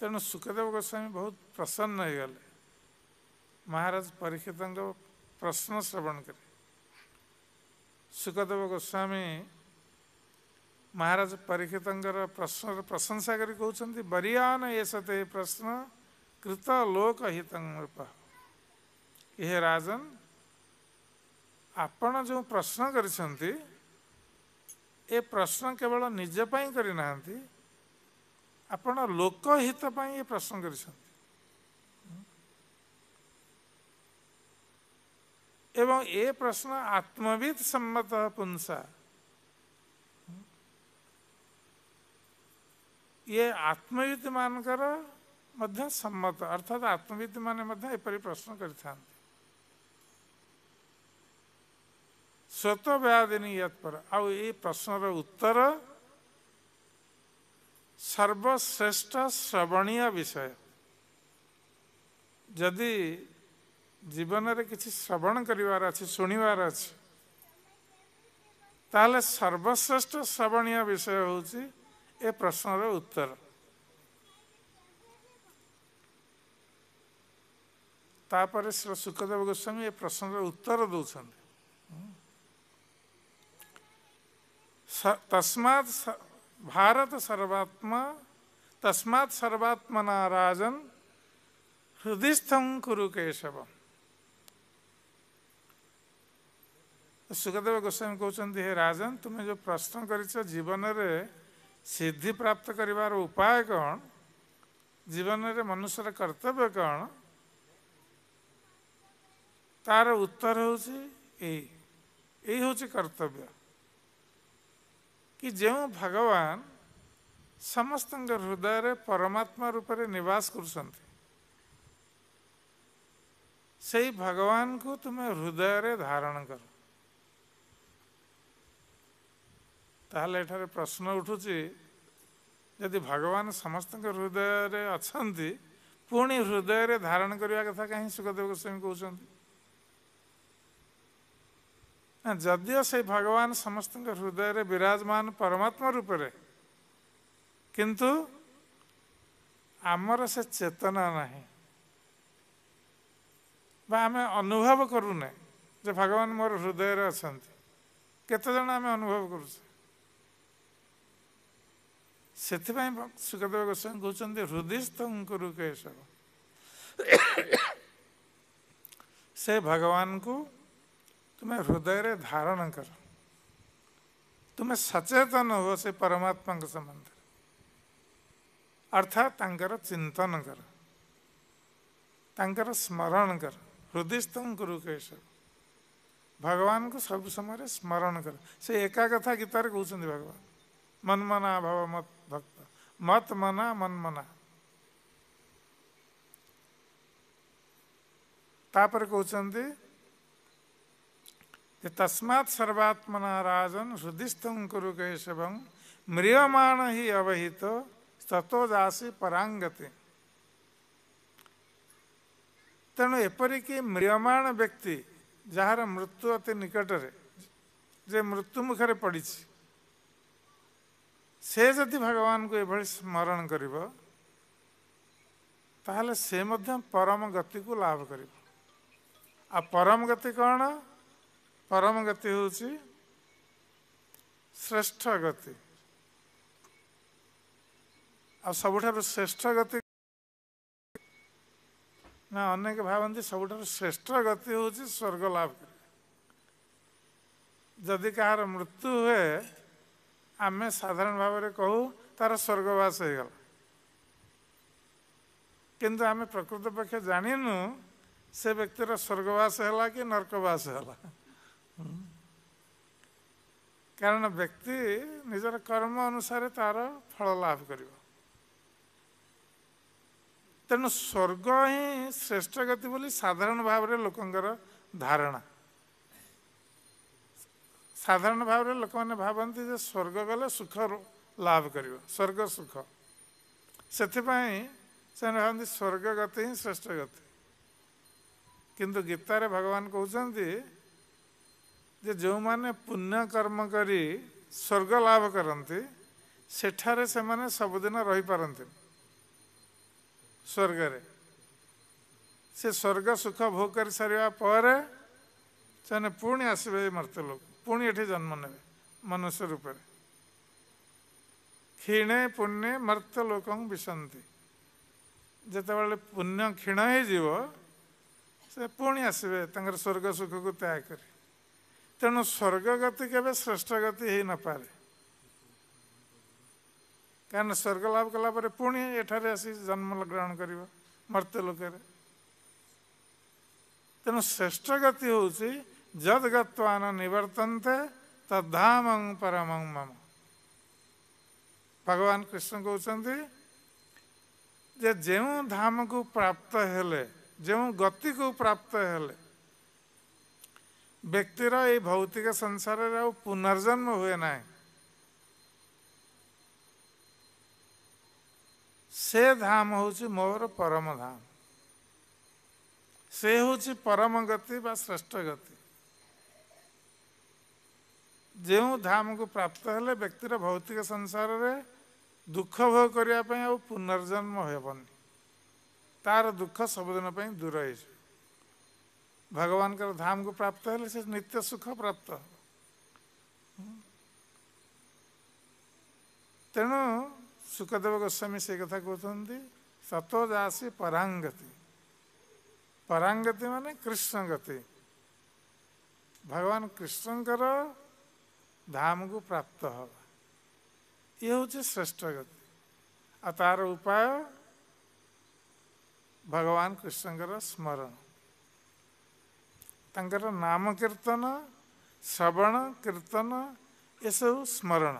ତେଣୁ ସୁଖଦେବ ଗୋସ୍ୱାମୀ ବହୁତ ପ୍ରସନ୍ନ ହୋଇଗଲେ ମହାରାଜ ପରୀକ୍ଷିତଙ୍କ ପ୍ରଶ୍ନ ଶ୍ରବଣ କଲେ ସୁଖଦେବ ଗୋସ୍ୱାମୀ ମହାରାଜ ପରୀକ୍ଷିତଙ୍କର ପ୍ରଶ୍ନର ପ୍ରଶଂସା କରି କହୁଛନ୍ତି ବରିୟାନ ଏ ସତେ ପ୍ରଶ୍ନ कृत लोक हितं नृप हे राजन ଆପଣ ଯେଉଁ ପ୍ରଶ୍ନ କରିଛନ୍ତି ଏ ପ୍ରଶ୍ନ କେବଳ ନିଜ ପାଇଁ କରିନାହାନ୍ତି ଆପଣ ଲୋକହିତ ପାଇଁ ଏ ପ୍ରଶ୍ନ କରିଛନ୍ତି ଏବଂ ଏ ପ୍ରଶ୍ନ ଆତ୍ମବିତ ସମ୍ମତ ପୁଂସା ଇଏ ଆତ୍ମବିତ ମାନଙ୍କର ମଧ୍ୟ ସମ୍ମତ ଅର୍ଥାତ୍ ମାନେ ମଧ୍ୟ ଏପରି ପ୍ରଶ୍ନ କରିଥାନ୍ତି ସ୍ୱତ ବ୍ୟାଧିନୀ ୟତ୍ପର ଆଉ ଏ ପ୍ରଶ୍ନର ଉତ୍ତର ସର୍ବଶ୍ରେଷ୍ଠ ଶ୍ରବଣୀୟ ବିଷୟ ଯଦି ଜୀବନରେ କିଛି ଶ୍ରବଣ କରିବାର ଅଛି ଶୁଣିବାର ଅଛି ତାହେଲେ ସର୍ବଶ୍ରେଷ୍ଠ ଶ୍ରବଣୀୟ ବିଷୟ ହେଉଛି ଏ ପ୍ରଶ୍ନର ଉତ୍ତର ତାପରେ ଶ୍ରୀ ସୁଖଦେବ ଗୋସ୍ୱାମୀ ଏ ପ୍ରଶ୍ନର ଉତ୍ତର ଦେଉଛନ୍ତି ତସ୍ମାତ୍ ଭାରତ ସର୍ବାତ୍ମା ତସ୍ମାତ୍ ସର୍ବାତ୍ମନା ରାଜନ ହୃଦିସ୍ଥଂ କୁରୁ କେଶବ ସୁଖଦେବ ଗୋସ୍ୱାମୀ କହୁଛନ୍ତି ହେ ରାଜନ ତୁମେ ଯେଉଁ ପ୍ରଶ୍ନ କରିଛ ଜୀବନରେ ସିଦ୍ଧି ପ୍ରାପ୍ତ କରିବାର ଉପାୟ କ'ଣ ଜୀବନରେ ମନୁଷ୍ୟର କର୍ତ୍ତବ୍ୟ କ'ଣ ତାର ଉତ୍ତର ହେଉଛି ଏଇ ଏଇ ହେଉଛି କର୍ତ୍ତବ୍ୟ କି ଯେଉଁ ଭଗବାନ ସମସ୍ତଙ୍କ ହୃଦୟରେ ପରମାତ୍ମା ରୂପରେ ନିବାସ କରୁଛନ୍ତି ସେଇ ଭଗବାନଙ୍କୁ ତୁମେ ହୃଦୟରେ ଧାରଣ କର ତାହେଲେ ଏଠାରେ ପ୍ରଶ୍ନ ଉଠୁଛି ଯଦି ଭଗବାନ ସମସ୍ତଙ୍କ ହୃଦୟରେ ଅଛନ୍ତି ପୁଣି ହୃଦୟରେ ଧାରଣ କରିବା କଥା କାହିଁ ସୁଖଦେବ ଗୋସ୍ୱାମୀ କହୁଛନ୍ତି ଯଦିଓ ସେଇ ଭଗବାନ ସମସ୍ତଙ୍କ ହୃଦୟରେ ବିରାଜମାନ ପରମାତ୍ମା ରୂପରେ କିନ୍ତୁ ଆମର ସେ ଚେତନା ନାହିଁ ବା ଆମେ ଅନୁଭବ କରୁନେ ଯେ ଭଗବାନ ମୋର ହୃଦୟରେ ଅଛନ୍ତି କେତେଜଣ ଆମେ ଅନୁଭବ କରୁଛେ ସେଥିପାଇଁ ସୁଖଦେବ ଗୋସ୍ୱାମୀ କହୁଛନ୍ତି ହୃଦିସ୍ତଙ୍କ ରୁକେ ସବୁ ସେ ଭଗବାନଙ୍କୁ તમે હૃદયરે ધારણ કરો ତୁମେ ସଚେତନ ହୁଅ ସେ ପରମାତ୍ମାଙ୍କ ସମ୍ବନ୍ଧରେ ଅର୍ଥାତ୍ ତାଙ୍କର ଚିନ୍ତନ କର ତାଙ୍କର ସ୍ମରଣ କର ହୃଦୟସ୍ଥମ ଗୁରୁ କେଶ ଭଗବାନଙ୍କୁ ସବୁ ସମୟରେ ସ୍ମରଣ କର ସେ ଏକା କଥା ଗୀତାରେ କହୁଛନ୍ତି ଭଗବାନ ମନମନା ଭବ ମତ ଭକ୍ତ ମତ ମନା ମନମନା ତାପରେ କହୁଛନ୍ତି तस्मात् सर्वात्मना राजन् सुधिस्थं कुरु केशवं म्रियमाण हि अवहित ततो दासी पराङ्गते ତେଣୁ ଏପରିକି ମ୍ରିୟମାଣ ବ୍ୟକ୍ତି ଯାହାର ମୃତ୍ୟୁ ଅତି ନିକଟରେ ଯେ ମୃତ୍ୟୁ ମୁଖରେ ପଡ଼ିଛି ସେ ଯଦି ଭଗବାନଙ୍କୁ ଏଭଳି ସ୍ମରଣ କରିବ ତାହେଲେ ସେ ମଧ୍ୟ ପରମ ଗତିକୁ ଲାଭ କରିବ ଆଉ ପରମ ଗତି କ'ଣ ପରମ ଗତି ହେଉଛି ଶ୍ରେଷ୍ଠ ଗତି ଆଉ ସବୁଠାରୁ ଶ୍ରେଷ୍ଠ ଗତି ନା ଅନେକ ଭାବନ୍ତି ସବୁଠାରୁ ଶ୍ରେଷ୍ଠ ଗତି ହେଉଛି ସ୍ୱର୍ଗ ଲାଭ ଯଦି କାହାର ମୃତ୍ୟୁ ହୁଏ ଆମେ ସାଧାରଣ ଭାବରେ କହୁ ତାର ସ୍ୱର୍ଗବାସ ହେଇଗଲା କିନ୍ତୁ ଆମେ ପ୍ରକୃତ ପକ୍ଷେ ଜାଣିନୁ ସେ ବ୍ୟକ୍ତିର ସ୍ୱର୍ଗବାସ ହେଲା କି ନର୍କବାସ ହେଲା କାରଣ ବ୍ୟକ୍ତି ନିଜର କର୍ମ ଅନୁସାରେ ତାର ଫଳ ଲାଭ କରିବ ତେଣୁ ସ୍ୱର୍ଗ ହିଁ ଶ୍ରେଷ୍ଠ ଗତି ବୋଲି ସାଧାରଣ ଭାବରେ ଲୋକଙ୍କର ଧାରଣା ସାଧାରଣ ଭାବରେ ଲୋକମାନେ ଭାବନ୍ତି ଯେ ସ୍ୱର୍ଗ ଗଲେ ସୁଖ ଲାଭ କରିବ ସ୍ୱର୍ଗ ସୁଖ ସେଥିପାଇଁ ସେମାନେ ଭାବନ୍ତି ସ୍ୱର୍ଗ ଗତି ହିଁ ଶ୍ରେଷ୍ଠ ଗତି କିନ୍ତୁ ଗୀତାରେ ଭଗବାନ କହୁଛନ୍ତି ଯେ ଯେଉଁମାନେ ପୁଣ୍ୟକର୍ମ କରି ସ୍ୱର୍ଗ ଲାଭ କରନ୍ତି ସେଠାରେ ସେମାନେ ସବୁଦିନ ରହିପାରନ୍ତି ସ୍ୱର୍ଗରେ ସେ ସ୍ୱର୍ଗ ସୁଖ ଭୋଗ କରିସାରିବା ପରେ ସେମାନେ ପୁଣି ଆସିବେ ଏ ମୃତ୍ୟୁ ଲୋକ ପୁଣି ଏଠି ଜନ୍ମ ନେବେ ମନୁଷ୍ୟ ରୂପରେ କ୍ଷୀଣେ ପୁଣ୍ୟ ମୃତ୍ୟୁ ଲୋକଙ୍କୁ ବିଶନ୍ତି ଯେତେବେଳେ ପୁଣ୍ୟ କ୍ଷୀଣ ହେଇଯିବ ସେ ପୁଣି ଆସିବେ ତାଙ୍କର ସ୍ୱର୍ଗ ସୁଖକୁ ତ୍ୟାଗ କରି ତେଣୁ ସ୍ୱର୍ଗଗତି କେବେ ଶ୍ରେଷ୍ଠ ଗତି ହେଇନପାରେ କାରଣ ସ୍ୱର୍ଗ ଲାଭ କଲା ପରେ ପୁଣି ଏଠାରେ ଆସି ଜନ୍ମ ଗ୍ରହଣ କରିବ ମର୍ତ୍ତ୍ୟ ଲୋକରେ ତେଣୁ ଶ୍ରେଷ୍ଠ ଗତି ହେଉଛି ଯଦ୍ ଯଦ୍ଗତ୍ୱାନ ନିବର୍ତ୍ତନ୍ତେ ତଦ୍ଧାମଂ ପରମଂ ମମ ଭଗବାନ କୃଷ୍ଣ କହୁଛନ୍ତି ଯେ ଯେଉଁ ଧାମକୁ ପ୍ରାପ୍ତ ହେଲେ ଯେଉଁ ଗତିକୁ ପ୍ରାପ୍ତ ହେଲେ ବ୍ୟକ୍ତିର ଏଇ ଭୌତିକ ସଂସାରରେ ଆଉ ପୁନର୍ଜନ୍ମ ହୁଏ ନାହିଁ ସେ ଧାମ ହେଉଛି ମୋର ପରମ ଧାମ ସେ ହେଉଛି ପରମ ଗତି ବା ଶ୍ରେଷ୍ଠ ଗତି ଯେଉଁ ଧାମକୁ ପ୍ରାପ୍ତ ହେଲେ ବ୍ୟକ୍ତିର ଭୌତିକ ସଂସାରରେ ଦୁଃଖ ଭୋଗ କରିବା ପାଇଁ ଆଉ ପୁନର୍ଜନ୍ମ ହେବନି ତାର ଦୁଃଖ ସବୁଦିନ ପାଇଁ ଦୂର ହେଇଯିବ ଭଗବାନଙ୍କର ଧାମକୁ ପ୍ରାପ୍ତ ହେଲେ ସେ ନିତ୍ୟ ସୁଖ ପ୍ରାପ୍ତ ହେବ ତେଣୁ ସୁଖଦେବ ଗୋସ୍ୱାମୀ ସେ କଥା କହୁଛନ୍ତି ସତ ଦାସୀ ପରାଙ୍ଗତି ପରାଙ୍ଗତି ମାନେ କୃଷ୍ଣଗତି ଭଗବାନ କୃଷ୍ଣଙ୍କର ଧାମକୁ ପ୍ରାପ୍ତ ହେବା ଇଏ ହେଉଛି ଶ୍ରେଷ୍ଠ ଗତି ଆଉ ତାର ଉପାୟ ଭଗବାନ କୃଷ୍ଣଙ୍କର ସ୍ମରଣ ତାଙ୍କର ନାମ କୀର୍ତ୍ତନ ଶ୍ରବଣ କୀର୍ତ୍ତନ ଏସବୁ ସ୍ମରଣ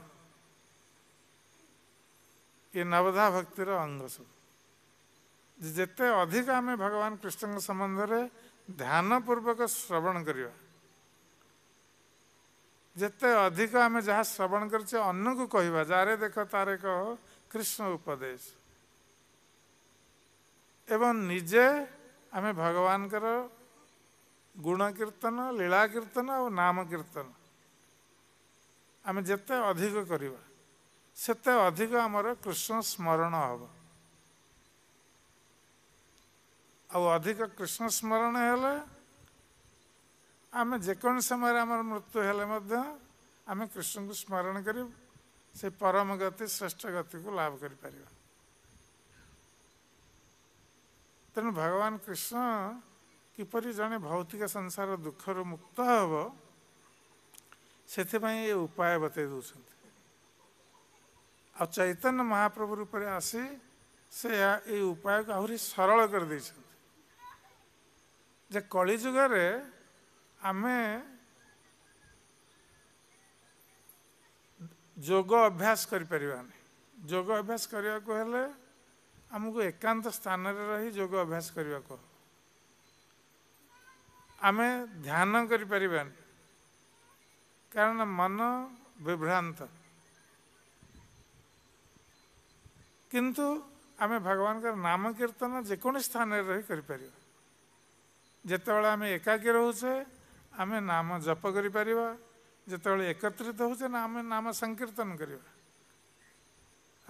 ଏ ନବଧା ଭକ୍ତିର ଅଙ୍ଗ ସବୁ ଯେତେ ଅଧିକ ଆମେ ଭଗବାନ କୃଷ୍ଣଙ୍କ ସମ୍ବନ୍ଧରେ ଧ୍ୟାନ ପୂର୍ବକ ଶ୍ରବଣ କରିବା ଯେତେ ଅଧିକ ଆମେ ଯାହା ଶ୍ରବଣ କରିଛେ ଅନ୍ୟକୁ କହିବା ଯାରେ ଦେଖ ତାରେ କହ କୃଷ୍ଣ ଉପଦେଶ ଏବଂ ନିଜେ ଆମେ ଭଗବାନଙ୍କର ଗୁଣ କୀର୍ତ୍ତନ ଲୀଳା କୀର୍ତ୍ତନ ଆଉ ନାମ କୀର୍ତ୍ତନ ଆମେ ଯେତେ ଅଧିକ କରିବା ସେତେ ଅଧିକ ଆମର କୃଷ୍ଣ ସ୍ମରଣ ହେବ ଆଉ ଅଧିକ କୃଷ୍ଣ ସ୍ମରଣ ହେଲେ ଆମେ ଯେକୌଣସି ସମୟରେ ଆମର ମୃତ୍ୟୁ ହେଲେ ମଧ୍ୟ ଆମେ କୃଷ୍ଣଙ୍କୁ ସ୍ମରଣ କରି ସେ ପରମ ଗତି ଶ୍ରେଷ୍ଠ ଗତିକୁ ଲାଭ କରିପାରିବା ତେଣୁ ଭଗବାନ କୃଷ୍ଣ କିପରି ଜଣେ ଭୌତିକ ସଂସାର ଦୁଃଖରୁ ମୁକ୍ତ ହେବ ସେଥିପାଇଁ ଏ ଉପାୟ ବତେଇ ଦେଉଛନ୍ତି ଆଉ ଚୈତନ୍ୟ ମହାପ୍ରଭୁ ରୂପରେ ଆସି ସେ ଏଇ ଉପାୟକୁ ଆହୁରି ସରଳ କରିଦେଇଛନ୍ତି ଯେ କଳିଯୁଗରେ ଆମେ ଯୋଗ ଅଭ୍ୟାସ କରିପାରିବାନି ଯୋଗ ଅଭ୍ୟାସ କରିବାକୁ ହେଲେ ଆମକୁ ଏକାନ୍ତ ସ୍ଥାନରେ ରହି ଯୋଗ ଅଭ୍ୟାସ କରିବାକୁ ହେବ ଆମେ ଧ୍ୟାନ କରିପାରିବାନି କାରଣ ମନ ବିଭ୍ରାନ୍ତ କିନ୍ତୁ ଆମେ ଭଗବାନଙ୍କର ନାମ କୀର୍ତ୍ତନ ଯେକୌଣସି ସ୍ଥାନରେ ରହି କରିପାରିବା ଯେତେବେଳେ ଆମେ ଏକାକୀ ରହୁଛେ ଆମେ ନାମ ଜପ କରିପାରିବା ଯେତେବେଳେ ଏକତ୍ରିତ ହେଉଛେ ନା ଆମେ ନାମ ସଂକୀର୍ତ୍ତନ କରିବା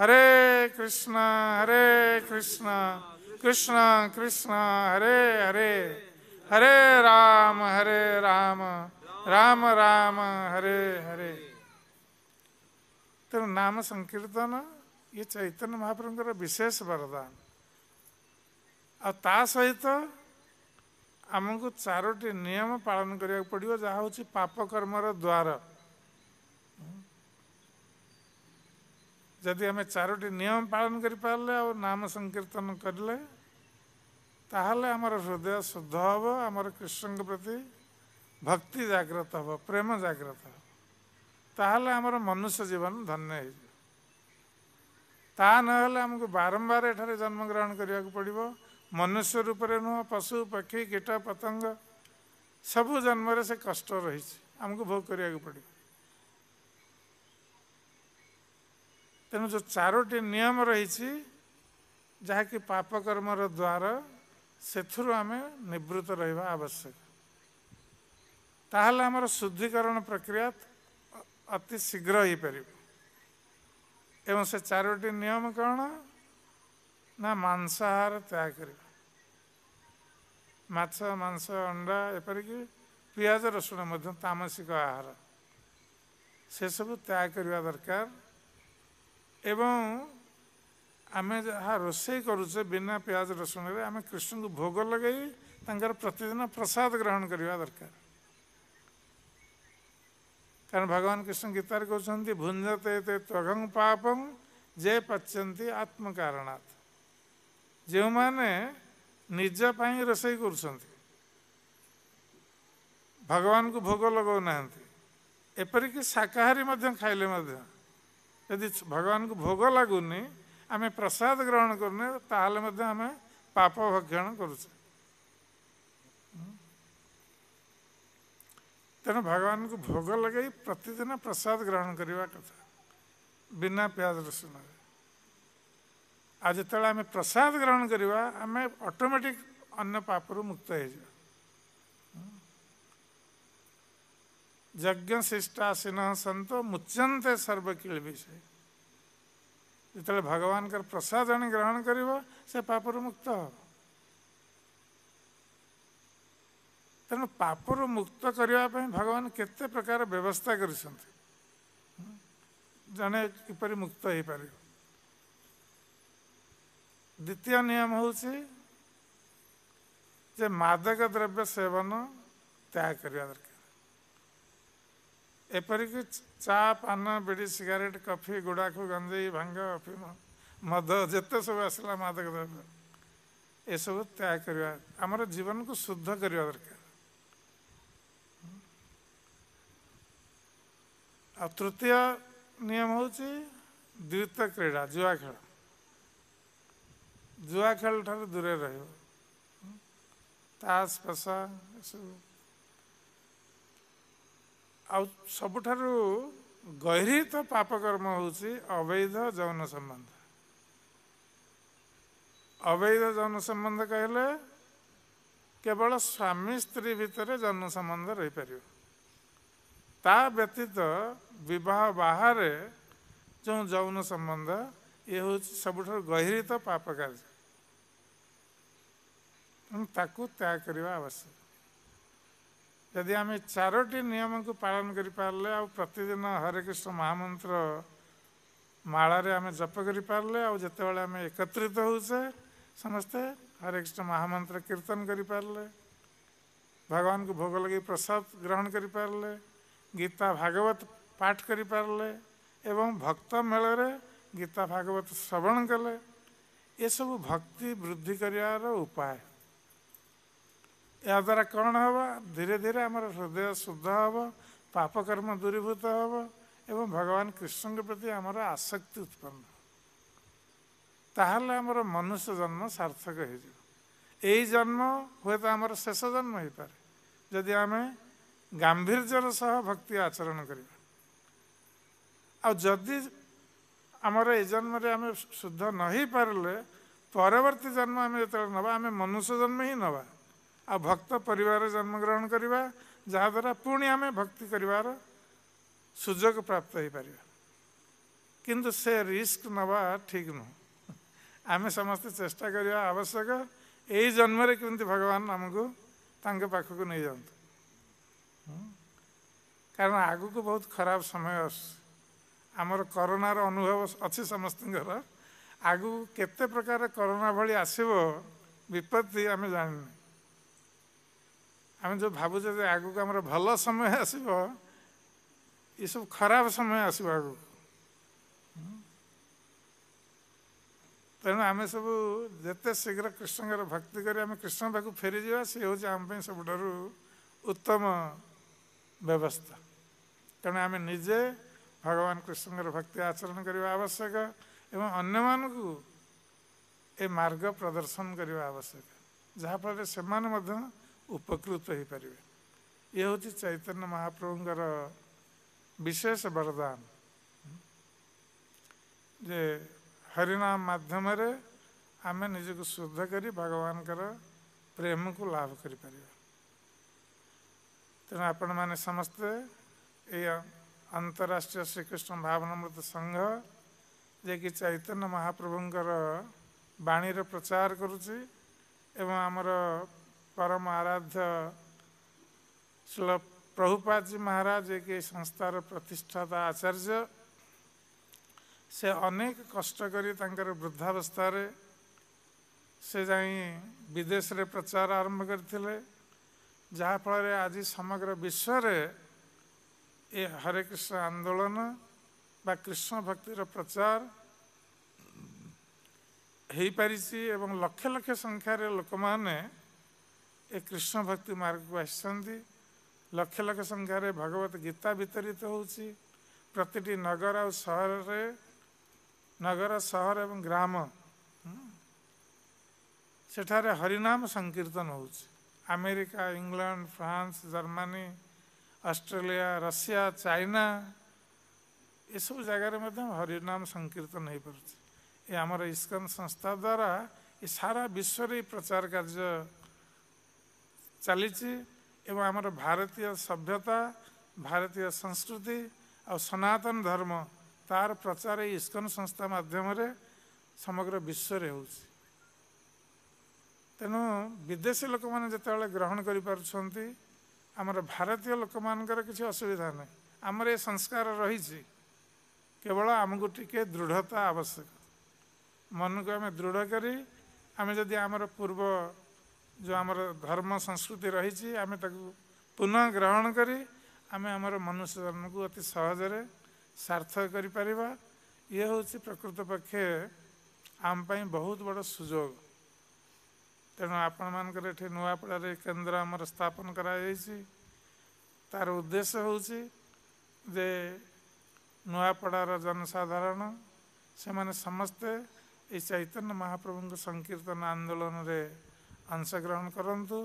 ହରେ କୃଷ୍ଣ ହରେ କୃଷ୍ଣ କୃଷ୍ଣ କୃଷ୍ଣ ହରେ ହରେ हरे राम हरे राम राम राम हरे हरे तेरे नाम संकीर्तन ये चैतन्य महाप्रभु विशेष वरदान आ सहित आम को चारोटी नियम पालन करने को पड़ो जहाँ हूँ पापकर्मर द्वार जदि आम चारोटी नियम पालन करें नाम संकीर्तन करें ତାହେଲେ ଆମର ହୃଦୟ ଶୁଦ୍ଧ ହେବ ଆମର କୃଷ୍ଣଙ୍କ ପ୍ରତି ଭକ୍ତି ଜାଗ୍ରତ ହେବ ପ୍ରେମ ଜାଗ୍ରତ ହେବ ତାହେଲେ ଆମର ମନୁଷ୍ୟ ଜୀବନ ଧନ୍ୟ ହେଇଯିବ ତା ନହେଲେ ଆମକୁ ବାରମ୍ବାର ଏଠାରେ ଜନ୍ମଗ୍ରହଣ କରିବାକୁ ପଡ଼ିବ ମନୁଷ୍ୟ ରୂପରେ ନୁହଁ ପଶୁ ପକ୍ଷୀ କୀଟ ପତଙ୍ଗ ସବୁ ଜନ୍ମରେ ସେ କଷ୍ଟ ରହିଛି ଆମକୁ ଭୋଗ କରିବାକୁ ପଡ଼ିବ ତେଣୁ ଯେଉଁ ଚାରୋଟି ନିୟମ ରହିଛି ଯାହାକି ପାପକର୍ମର ଦ୍ୱାର ସେଥିରୁ ଆମେ ନିବୃତ୍ତ ରହିବା ଆବଶ୍ୟକ ତାହେଲେ ଆମର ଶୁଦ୍ଧିକରଣ ପ୍ରକ୍ରିୟା ଅତି ଶୀଘ୍ର ହୋଇପାରିବ ଏବଂ ସେ ଚାରୋଟି ନିୟମ କ'ଣ ନା ମାଂସାହାର ତ୍ୟାଗ କରିବ ମାଛ ମାଂସ ଅଣ୍ଡା ଏପରିକି ପିଆଜ ରସୁଣ ମଧ୍ୟ ତାମସିକ ଆହାର ସେସବୁ ତ୍ୟାଗ କରିବା ଦରକାର ଏବଂ ଆମେ ଯାହା ରୋଷେଇ କରୁଛେ ବିନା ପିଆଜ ରସୁଣରେ ଆମେ କୃଷ୍ଣଙ୍କୁ ଭୋଗ ଲଗାଇ ତାଙ୍କର ପ୍ରତିଦିନ ପ୍ରସାଦ ଗ୍ରହଣ କରିବା ଦରକାର କାରଣ ଭଗବାନ କୃଷ୍ଣ ଗୀତାରେ କହୁଛନ୍ତି ଭୁଞ୍ଜତେ ତେ ତ୍ୱଘଂ ପାପଂ ଯେ ପାଚନ୍ତି ଆତ୍ମକାରଣାତ୍ ଯେଉଁମାନେ ନିଜ ପାଇଁ ରୋଷେଇ କରୁଛନ୍ତି ଭଗବାନଙ୍କୁ ଭୋଗ ଲଗାଉନାହାନ୍ତି ଏପରିକି ଶାକାହାରୀ ମଧ୍ୟ ଖାଇଲେ ମଧ୍ୟ ଯଦି ଭଗବାନଙ୍କୁ ଭୋଗ ଲାଗୁନି आम प्रसाद ग्रहण करूने ताहले मध्य आम पाप भक्षण करुचे तेणु भगवान को भोग लगे प्रतिदिन प्रसाद ग्रहण करने कथा बिना प्याज रसुन आ जो आम प्रसाद ग्रहण करवा आम अटोमेटिक अन्य पापर मुक्त हो यज्ञ शिष्टासीन सतो मुच्यंते सर्वकिल विषय ଯେତେବେଳେ ଭଗବାନଙ୍କର ପ୍ରସାଦ ଆଣି ଗ୍ରହଣ କରିବ ସେ ପାପରୁ ମୁକ୍ତ ହେବ ତେଣୁ ପାପରୁ ମୁକ୍ତ କରିବା ପାଇଁ ଭଗବାନ କେତେ ପ୍ରକାର ବ୍ୟବସ୍ଥା କରିଛନ୍ତି ଜଣେ କିପରି ମୁକ୍ତ ହେଇପାରିବ ଦ୍ୱିତୀୟ ନିୟମ ହେଉଛି ଯେ ମାଦକ ଦ୍ରବ୍ୟ ସେବନ ତ୍ୟାଗ କରିବା ଦରକାର ଏପରିକି ଚା ପାନ ବିଡ଼ି ସିଗାରେଟ୍ କଫି ଗୁଡ଼ାଖୁ ଗଞ୍ଜେଇ ଭାଙ୍ଗ ଅଫିମ ମଦ ଯେତେ ସବୁ ଆସିଲା ମାଦକ ଦ୍ରବ୍ୟ ଏସବୁ ତ୍ୟାଗ କରିବା ଆମର ଜୀବନକୁ ଶୁଦ୍ଧ କରିବା ଦରକାର ଆଉ ତୃତୀୟ ନିୟମ ହେଉଛି ଦ୍ୱୈତ କ୍ରୀଡ଼ା ଜୁଆ ଖେଳ ଜୁଆ ଖେଳ ଠାରୁ ଦୂରରେ ରହିବ ତାସ୍ ପେସା ଏସବୁ ଆଉ ସବୁଠାରୁ ଗହୀରିତ ପାପକର୍ମ ହେଉଛି ଅବୈଧ ଯୌନ ସମ୍ବନ୍ଧ ଅବୈଧ ଯୌନ ସମ୍ବନ୍ଧ କହିଲେ କେବଳ ସ୍ୱାମୀ ସ୍ତ୍ରୀ ଭିତରେ ଯୌନ ସମ୍ବନ୍ଧ ରହିପାରିବ ତା ବ୍ୟତୀତ ବିବାହ ବାହାରେ ଯେଉଁ ଯୌନ ସମ୍ବନ୍ଧ ଇଏ ହେଉଛି ସବୁଠାରୁ ଗହୀରିତ ପାପ କାର୍ଯ୍ୟ ତାକୁ ତ୍ୟାଗ କରିବା ଆବଶ୍ୟକ తది আমি চারটি নিয়মকে পালন করি পারলে আর প্রতিদিন হরীকৃষ্ণ মহামন্ত্র মাড়ারে আমি জপ করি পারলে আর যেতেবেলে আমি একত্রিত হইছে সমস্ত হরীকৃষ্ণ মহামন্ত্র কীর্তন করি পারলে ভগবান কো ভোগ লাগি প্রসাদ গ্রহণ করি পারলে গীতা ভাগবত পাঠ করি পারলে এবং ভক্ত মেলে গীতা ভাগবত শ্রবণ গলে এই সব ভক্তি বৃদ্ধি করার উপায় ଏହାଦ୍ୱାରା କ'ଣ ହେବ ଧୀରେ ଧୀରେ ଆମର ହୃଦୟ ଶୁଦ୍ଧ ହେବ ପାପକର୍ମ ଦୂରୀଭୂତ ହେବ ଏବଂ ଭଗବାନ କୃଷ୍ଣଙ୍କ ପ୍ରତି ଆମର ଆସକ୍ତି ଉତ୍ପନ୍ନ ହେବ ତାହେଲେ ଆମର ମନୁଷ୍ୟ ଜନ୍ମ ସାର୍ଥକ ହେଇଯିବ ଏଇ ଜନ୍ମ ହୁଏତ ଆମର ଶେଷ ଜନ୍ମ ହେଇପାରେ ଯଦି ଆମେ ଗାମ୍ଭୀର୍ଯ୍ୟର ସହ ଭକ୍ତି ଆଚରଣ କରିବା ଆଉ ଯଦି ଆମର ଏ ଜନ୍ମରେ ଆମେ ଶୁଦ୍ଧ ନ ହେଇପାରିଲେ ପରବର୍ତ୍ତୀ ଜନ୍ମ ଆମେ ଯେତେବେଳେ ନେବା ଆମେ ମନୁଷ୍ୟ ଜନ୍ମ ହିଁ ନେବା ଆଉ ଭକ୍ତ ପରିବାରରେ ଜନ୍ମଗ୍ରହଣ କରିବା ଯାହାଦ୍ୱାରା ପୁଣି ଆମେ ଭକ୍ତି କରିବାର ସୁଯୋଗ ପ୍ରାପ୍ତ ହୋଇପାରିବା କିନ୍ତୁ ସେ ରିସ୍କ ନେବା ଠିକ୍ ନୁହଁ ଆମେ ସମସ୍ତେ ଚେଷ୍ଟା କରିବା ଆବଶ୍ୟକ ଏଇ ଜନ୍ମରେ କେମିତି ଭଗବାନ ଆମକୁ ତାଙ୍କ ପାଖକୁ ନେଇଯାଆନ୍ତୁ କାରଣ ଆଗକୁ ବହୁତ ଖରାପ ସମୟ ଆସୁଛି ଆମର କରୋନାର ଅନୁଭବ ଅଛି ସମସ୍ତଙ୍କର ଆଗକୁ କେତେ ପ୍ରକାର କରୋନା ଭଳି ଆସିବ ବିପତ୍ତି ଆମେ ଜାଣିନୁ ଆମେ ଯେଉଁ ଭାବୁଛେ ଯେ ଆଗକୁ ଆମର ଭଲ ସମୟ ଆସିବ ଏସବୁ ଖରାପ ସମୟ ଆସିବ ଆଗକୁ ତେଣୁ ଆମେ ସବୁ ଯେତେ ଶୀଘ୍ର କୃଷ୍ଣଙ୍କର ଭକ୍ତି କରି ଆମେ କୃଷ୍ଣଙ୍କ ପାଖକୁ ଫେରିଯିବା ସେ ହେଉଛି ଆମ ପାଇଁ ସବୁଠାରୁ ଉତ୍ତମ ବ୍ୟବସ୍ଥା ତେଣୁ ଆମେ ନିଜେ ଭଗବାନ କୃଷ୍ଣଙ୍କର ଭକ୍ତି ଆଚରଣ କରିବା ଆବଶ୍ୟକ ଏବଂ ଅନ୍ୟମାନଙ୍କୁ ଏ ମାର୍ଗ ପ୍ରଦର୍ଶନ କରିବା ଆବଶ୍ୟକ ଯାହାଫଳରେ ସେମାନେ ମଧ୍ୟ ଉପକୃତ ହେଇପାରିବେ ଇଏ ହେଉଛି ଚୈତନ୍ୟ ମହାପ୍ରଭୁଙ୍କର ବିଶେଷ ବରଦାନ ଯେ ହରିନାମ ମାଧ୍ୟମରେ ଆମେ ନିଜକୁ ଶୁଦ୍ଧ କରି ଭଗବାନଙ୍କର ପ୍ରେମକୁ ଲାଭ କରିପାରିବା ତେଣୁ ଆପଣମାନେ ସମସ୍ତେ ଏଇ ଅନ୍ତରାଷ୍ଟ୍ରୀୟ ଶ୍ରୀକୃଷ୍ଣ ଭାବନାମୃତ ସଂଘ ଯିଏକି ଚୈତନ୍ୟ ମହାପ୍ରଭୁଙ୍କର ବାଣୀର ପ୍ରଚାର କରୁଛି ଏବଂ ଆମର ପରମ ଆରାଧ୍ୟ ଶ୍ରୀ ପ୍ରଭୁପାଦୀ ମହାରାଜ ଏକ ସଂସ୍ଥାର ପ୍ରତିଷ୍ଠାତା ଆଚାର୍ଯ୍ୟ ସେ ଅନେକ କଷ୍ଟ କରି ତାଙ୍କର ବୃଦ୍ଧାବସ୍ଥାରେ ସେ ଯାଇ ବିଦେଶରେ ପ୍ରଚାର ଆରମ୍ଭ କରିଥିଲେ ଯାହାଫଳରେ ଆଜି ସମଗ୍ର ବିଶ୍ୱରେ ଏ ହରେ କୃଷ୍ଣ ଆନ୍ଦୋଳନ ବା କୃଷ୍ଣ ଭକ୍ତିର ପ୍ରଚାର ହେଇପାରିଛି ଏବଂ ଲକ୍ଷ ଲକ୍ଷ ସଂଖ୍ୟାରେ ଲୋକମାନେ ଏ କୃଷ୍ଣ ଭକ୍ତି ମାର୍ଗକୁ ଆସିଛନ୍ତି ଲକ୍ଷ ଲକ୍ଷ ସଂଖ୍ୟାରେ ଭଗବତ ଗୀତା ବିତରିତ ହେଉଛି ପ୍ରତିଟି ନଗର ଆଉ ସହରରେ ନଗର ସହର ଏବଂ ଗ୍ରାମ ସେଠାରେ ହରିନାମ ସଂକୀର୍ତ୍ତନ ହେଉଛି America England France Germany Australia Russia China ଏସବୁ ଜାଗାରେ ମଧ୍ୟ ହରିନାମ ସଂକୀର୍ତ୍ତନ ହେଇପାରୁଛି ଏ ଆମର ଇସ୍କନ୍ ସଂସ୍ଥା ଦ୍ୱାରା ଏ ସାରା ବିଶ୍ୱରେ ପ୍ରଚାର କାର୍ଯ୍ୟ ଚାଲିଛି ଏବଂ ଆମର ଭାରତୀୟ ସଭ୍ୟତା ଭାରତୀୟ ସଂସ୍କୃତି ଆଉ ସନାତନ ଧର୍ମ ତାର ପ୍ରଚାର ଏଇ ଇସ୍କନ ସଂସ୍ଥା ମାଧ୍ୟମରେ ସମଗ୍ର ବିଶ୍ୱରେ ହେଉଛି ତେଣୁ ବିଦେଶୀ ଲୋକମାନେ ଯେତେବେଳେ ଗ୍ରହଣ କରିପାରୁଛନ୍ତି ଆମର ଭାରତୀୟ ଲୋକମାନଙ୍କର କିଛି ଅସୁବିଧା ନାହିଁ ଆମର ଏ ସଂସ୍କାର ରହିଛି କେବଳ ଆମକୁ ଟିକେ ଦୃଢ଼ତା ଆବଶ୍ୟକ ମନକୁ ଆମେ ଦୃଢ଼ କରି ଆମେ ଯଦି ଆମର ପୂର୍ବ ଯେଉଁ ଆମର ଧର୍ମ ସଂସ୍କୃତି ରହିଛି ଆମେ ତାକୁ ପୁନଃ ଗ୍ରହଣ କରି ଆମେ ଆମର ମନୁଷ୍ୟ ଜନ୍ମକୁ ଅତି ସହଜରେ ସାର୍ଥକ କରିପାରିବା ଇଏ ହେଉଛି ପ୍ରକୃତ ପକ୍ଷେ ଆମ ପାଇଁ ବହୁତ ବଡ଼ ସୁଯୋଗ ତେଣୁ ଆପଣମାନଙ୍କର ଏଠି ନୂଆପଡ଼ାରେ କେନ୍ଦ୍ର ଆମର ସ୍ଥାପନ କରାଯାଇଛି ତାର ଉଦ୍ଦେଶ୍ୟ ହେଉଛି ଯେ ନୂଆପଡ଼ାର ଜନସାଧାରଣ ସେମାନେ ସମସ୍ତେ ଏଇ ଚୈତନ୍ୟ ମହାପ୍ରଭୁଙ୍କ ସଂକୀର୍ତ୍ତନ ଆନ୍ଦୋଳନରେ ଅଂଶଗ୍ରହଣ କରନ୍ତୁ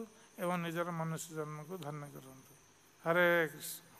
ଏବଂ ନିଜର ମନୁଷ୍ୟ ଜନ୍ମକୁ ଧନ୍ୟ କରନ୍ତୁ ହରେ କୃଷ୍ଣ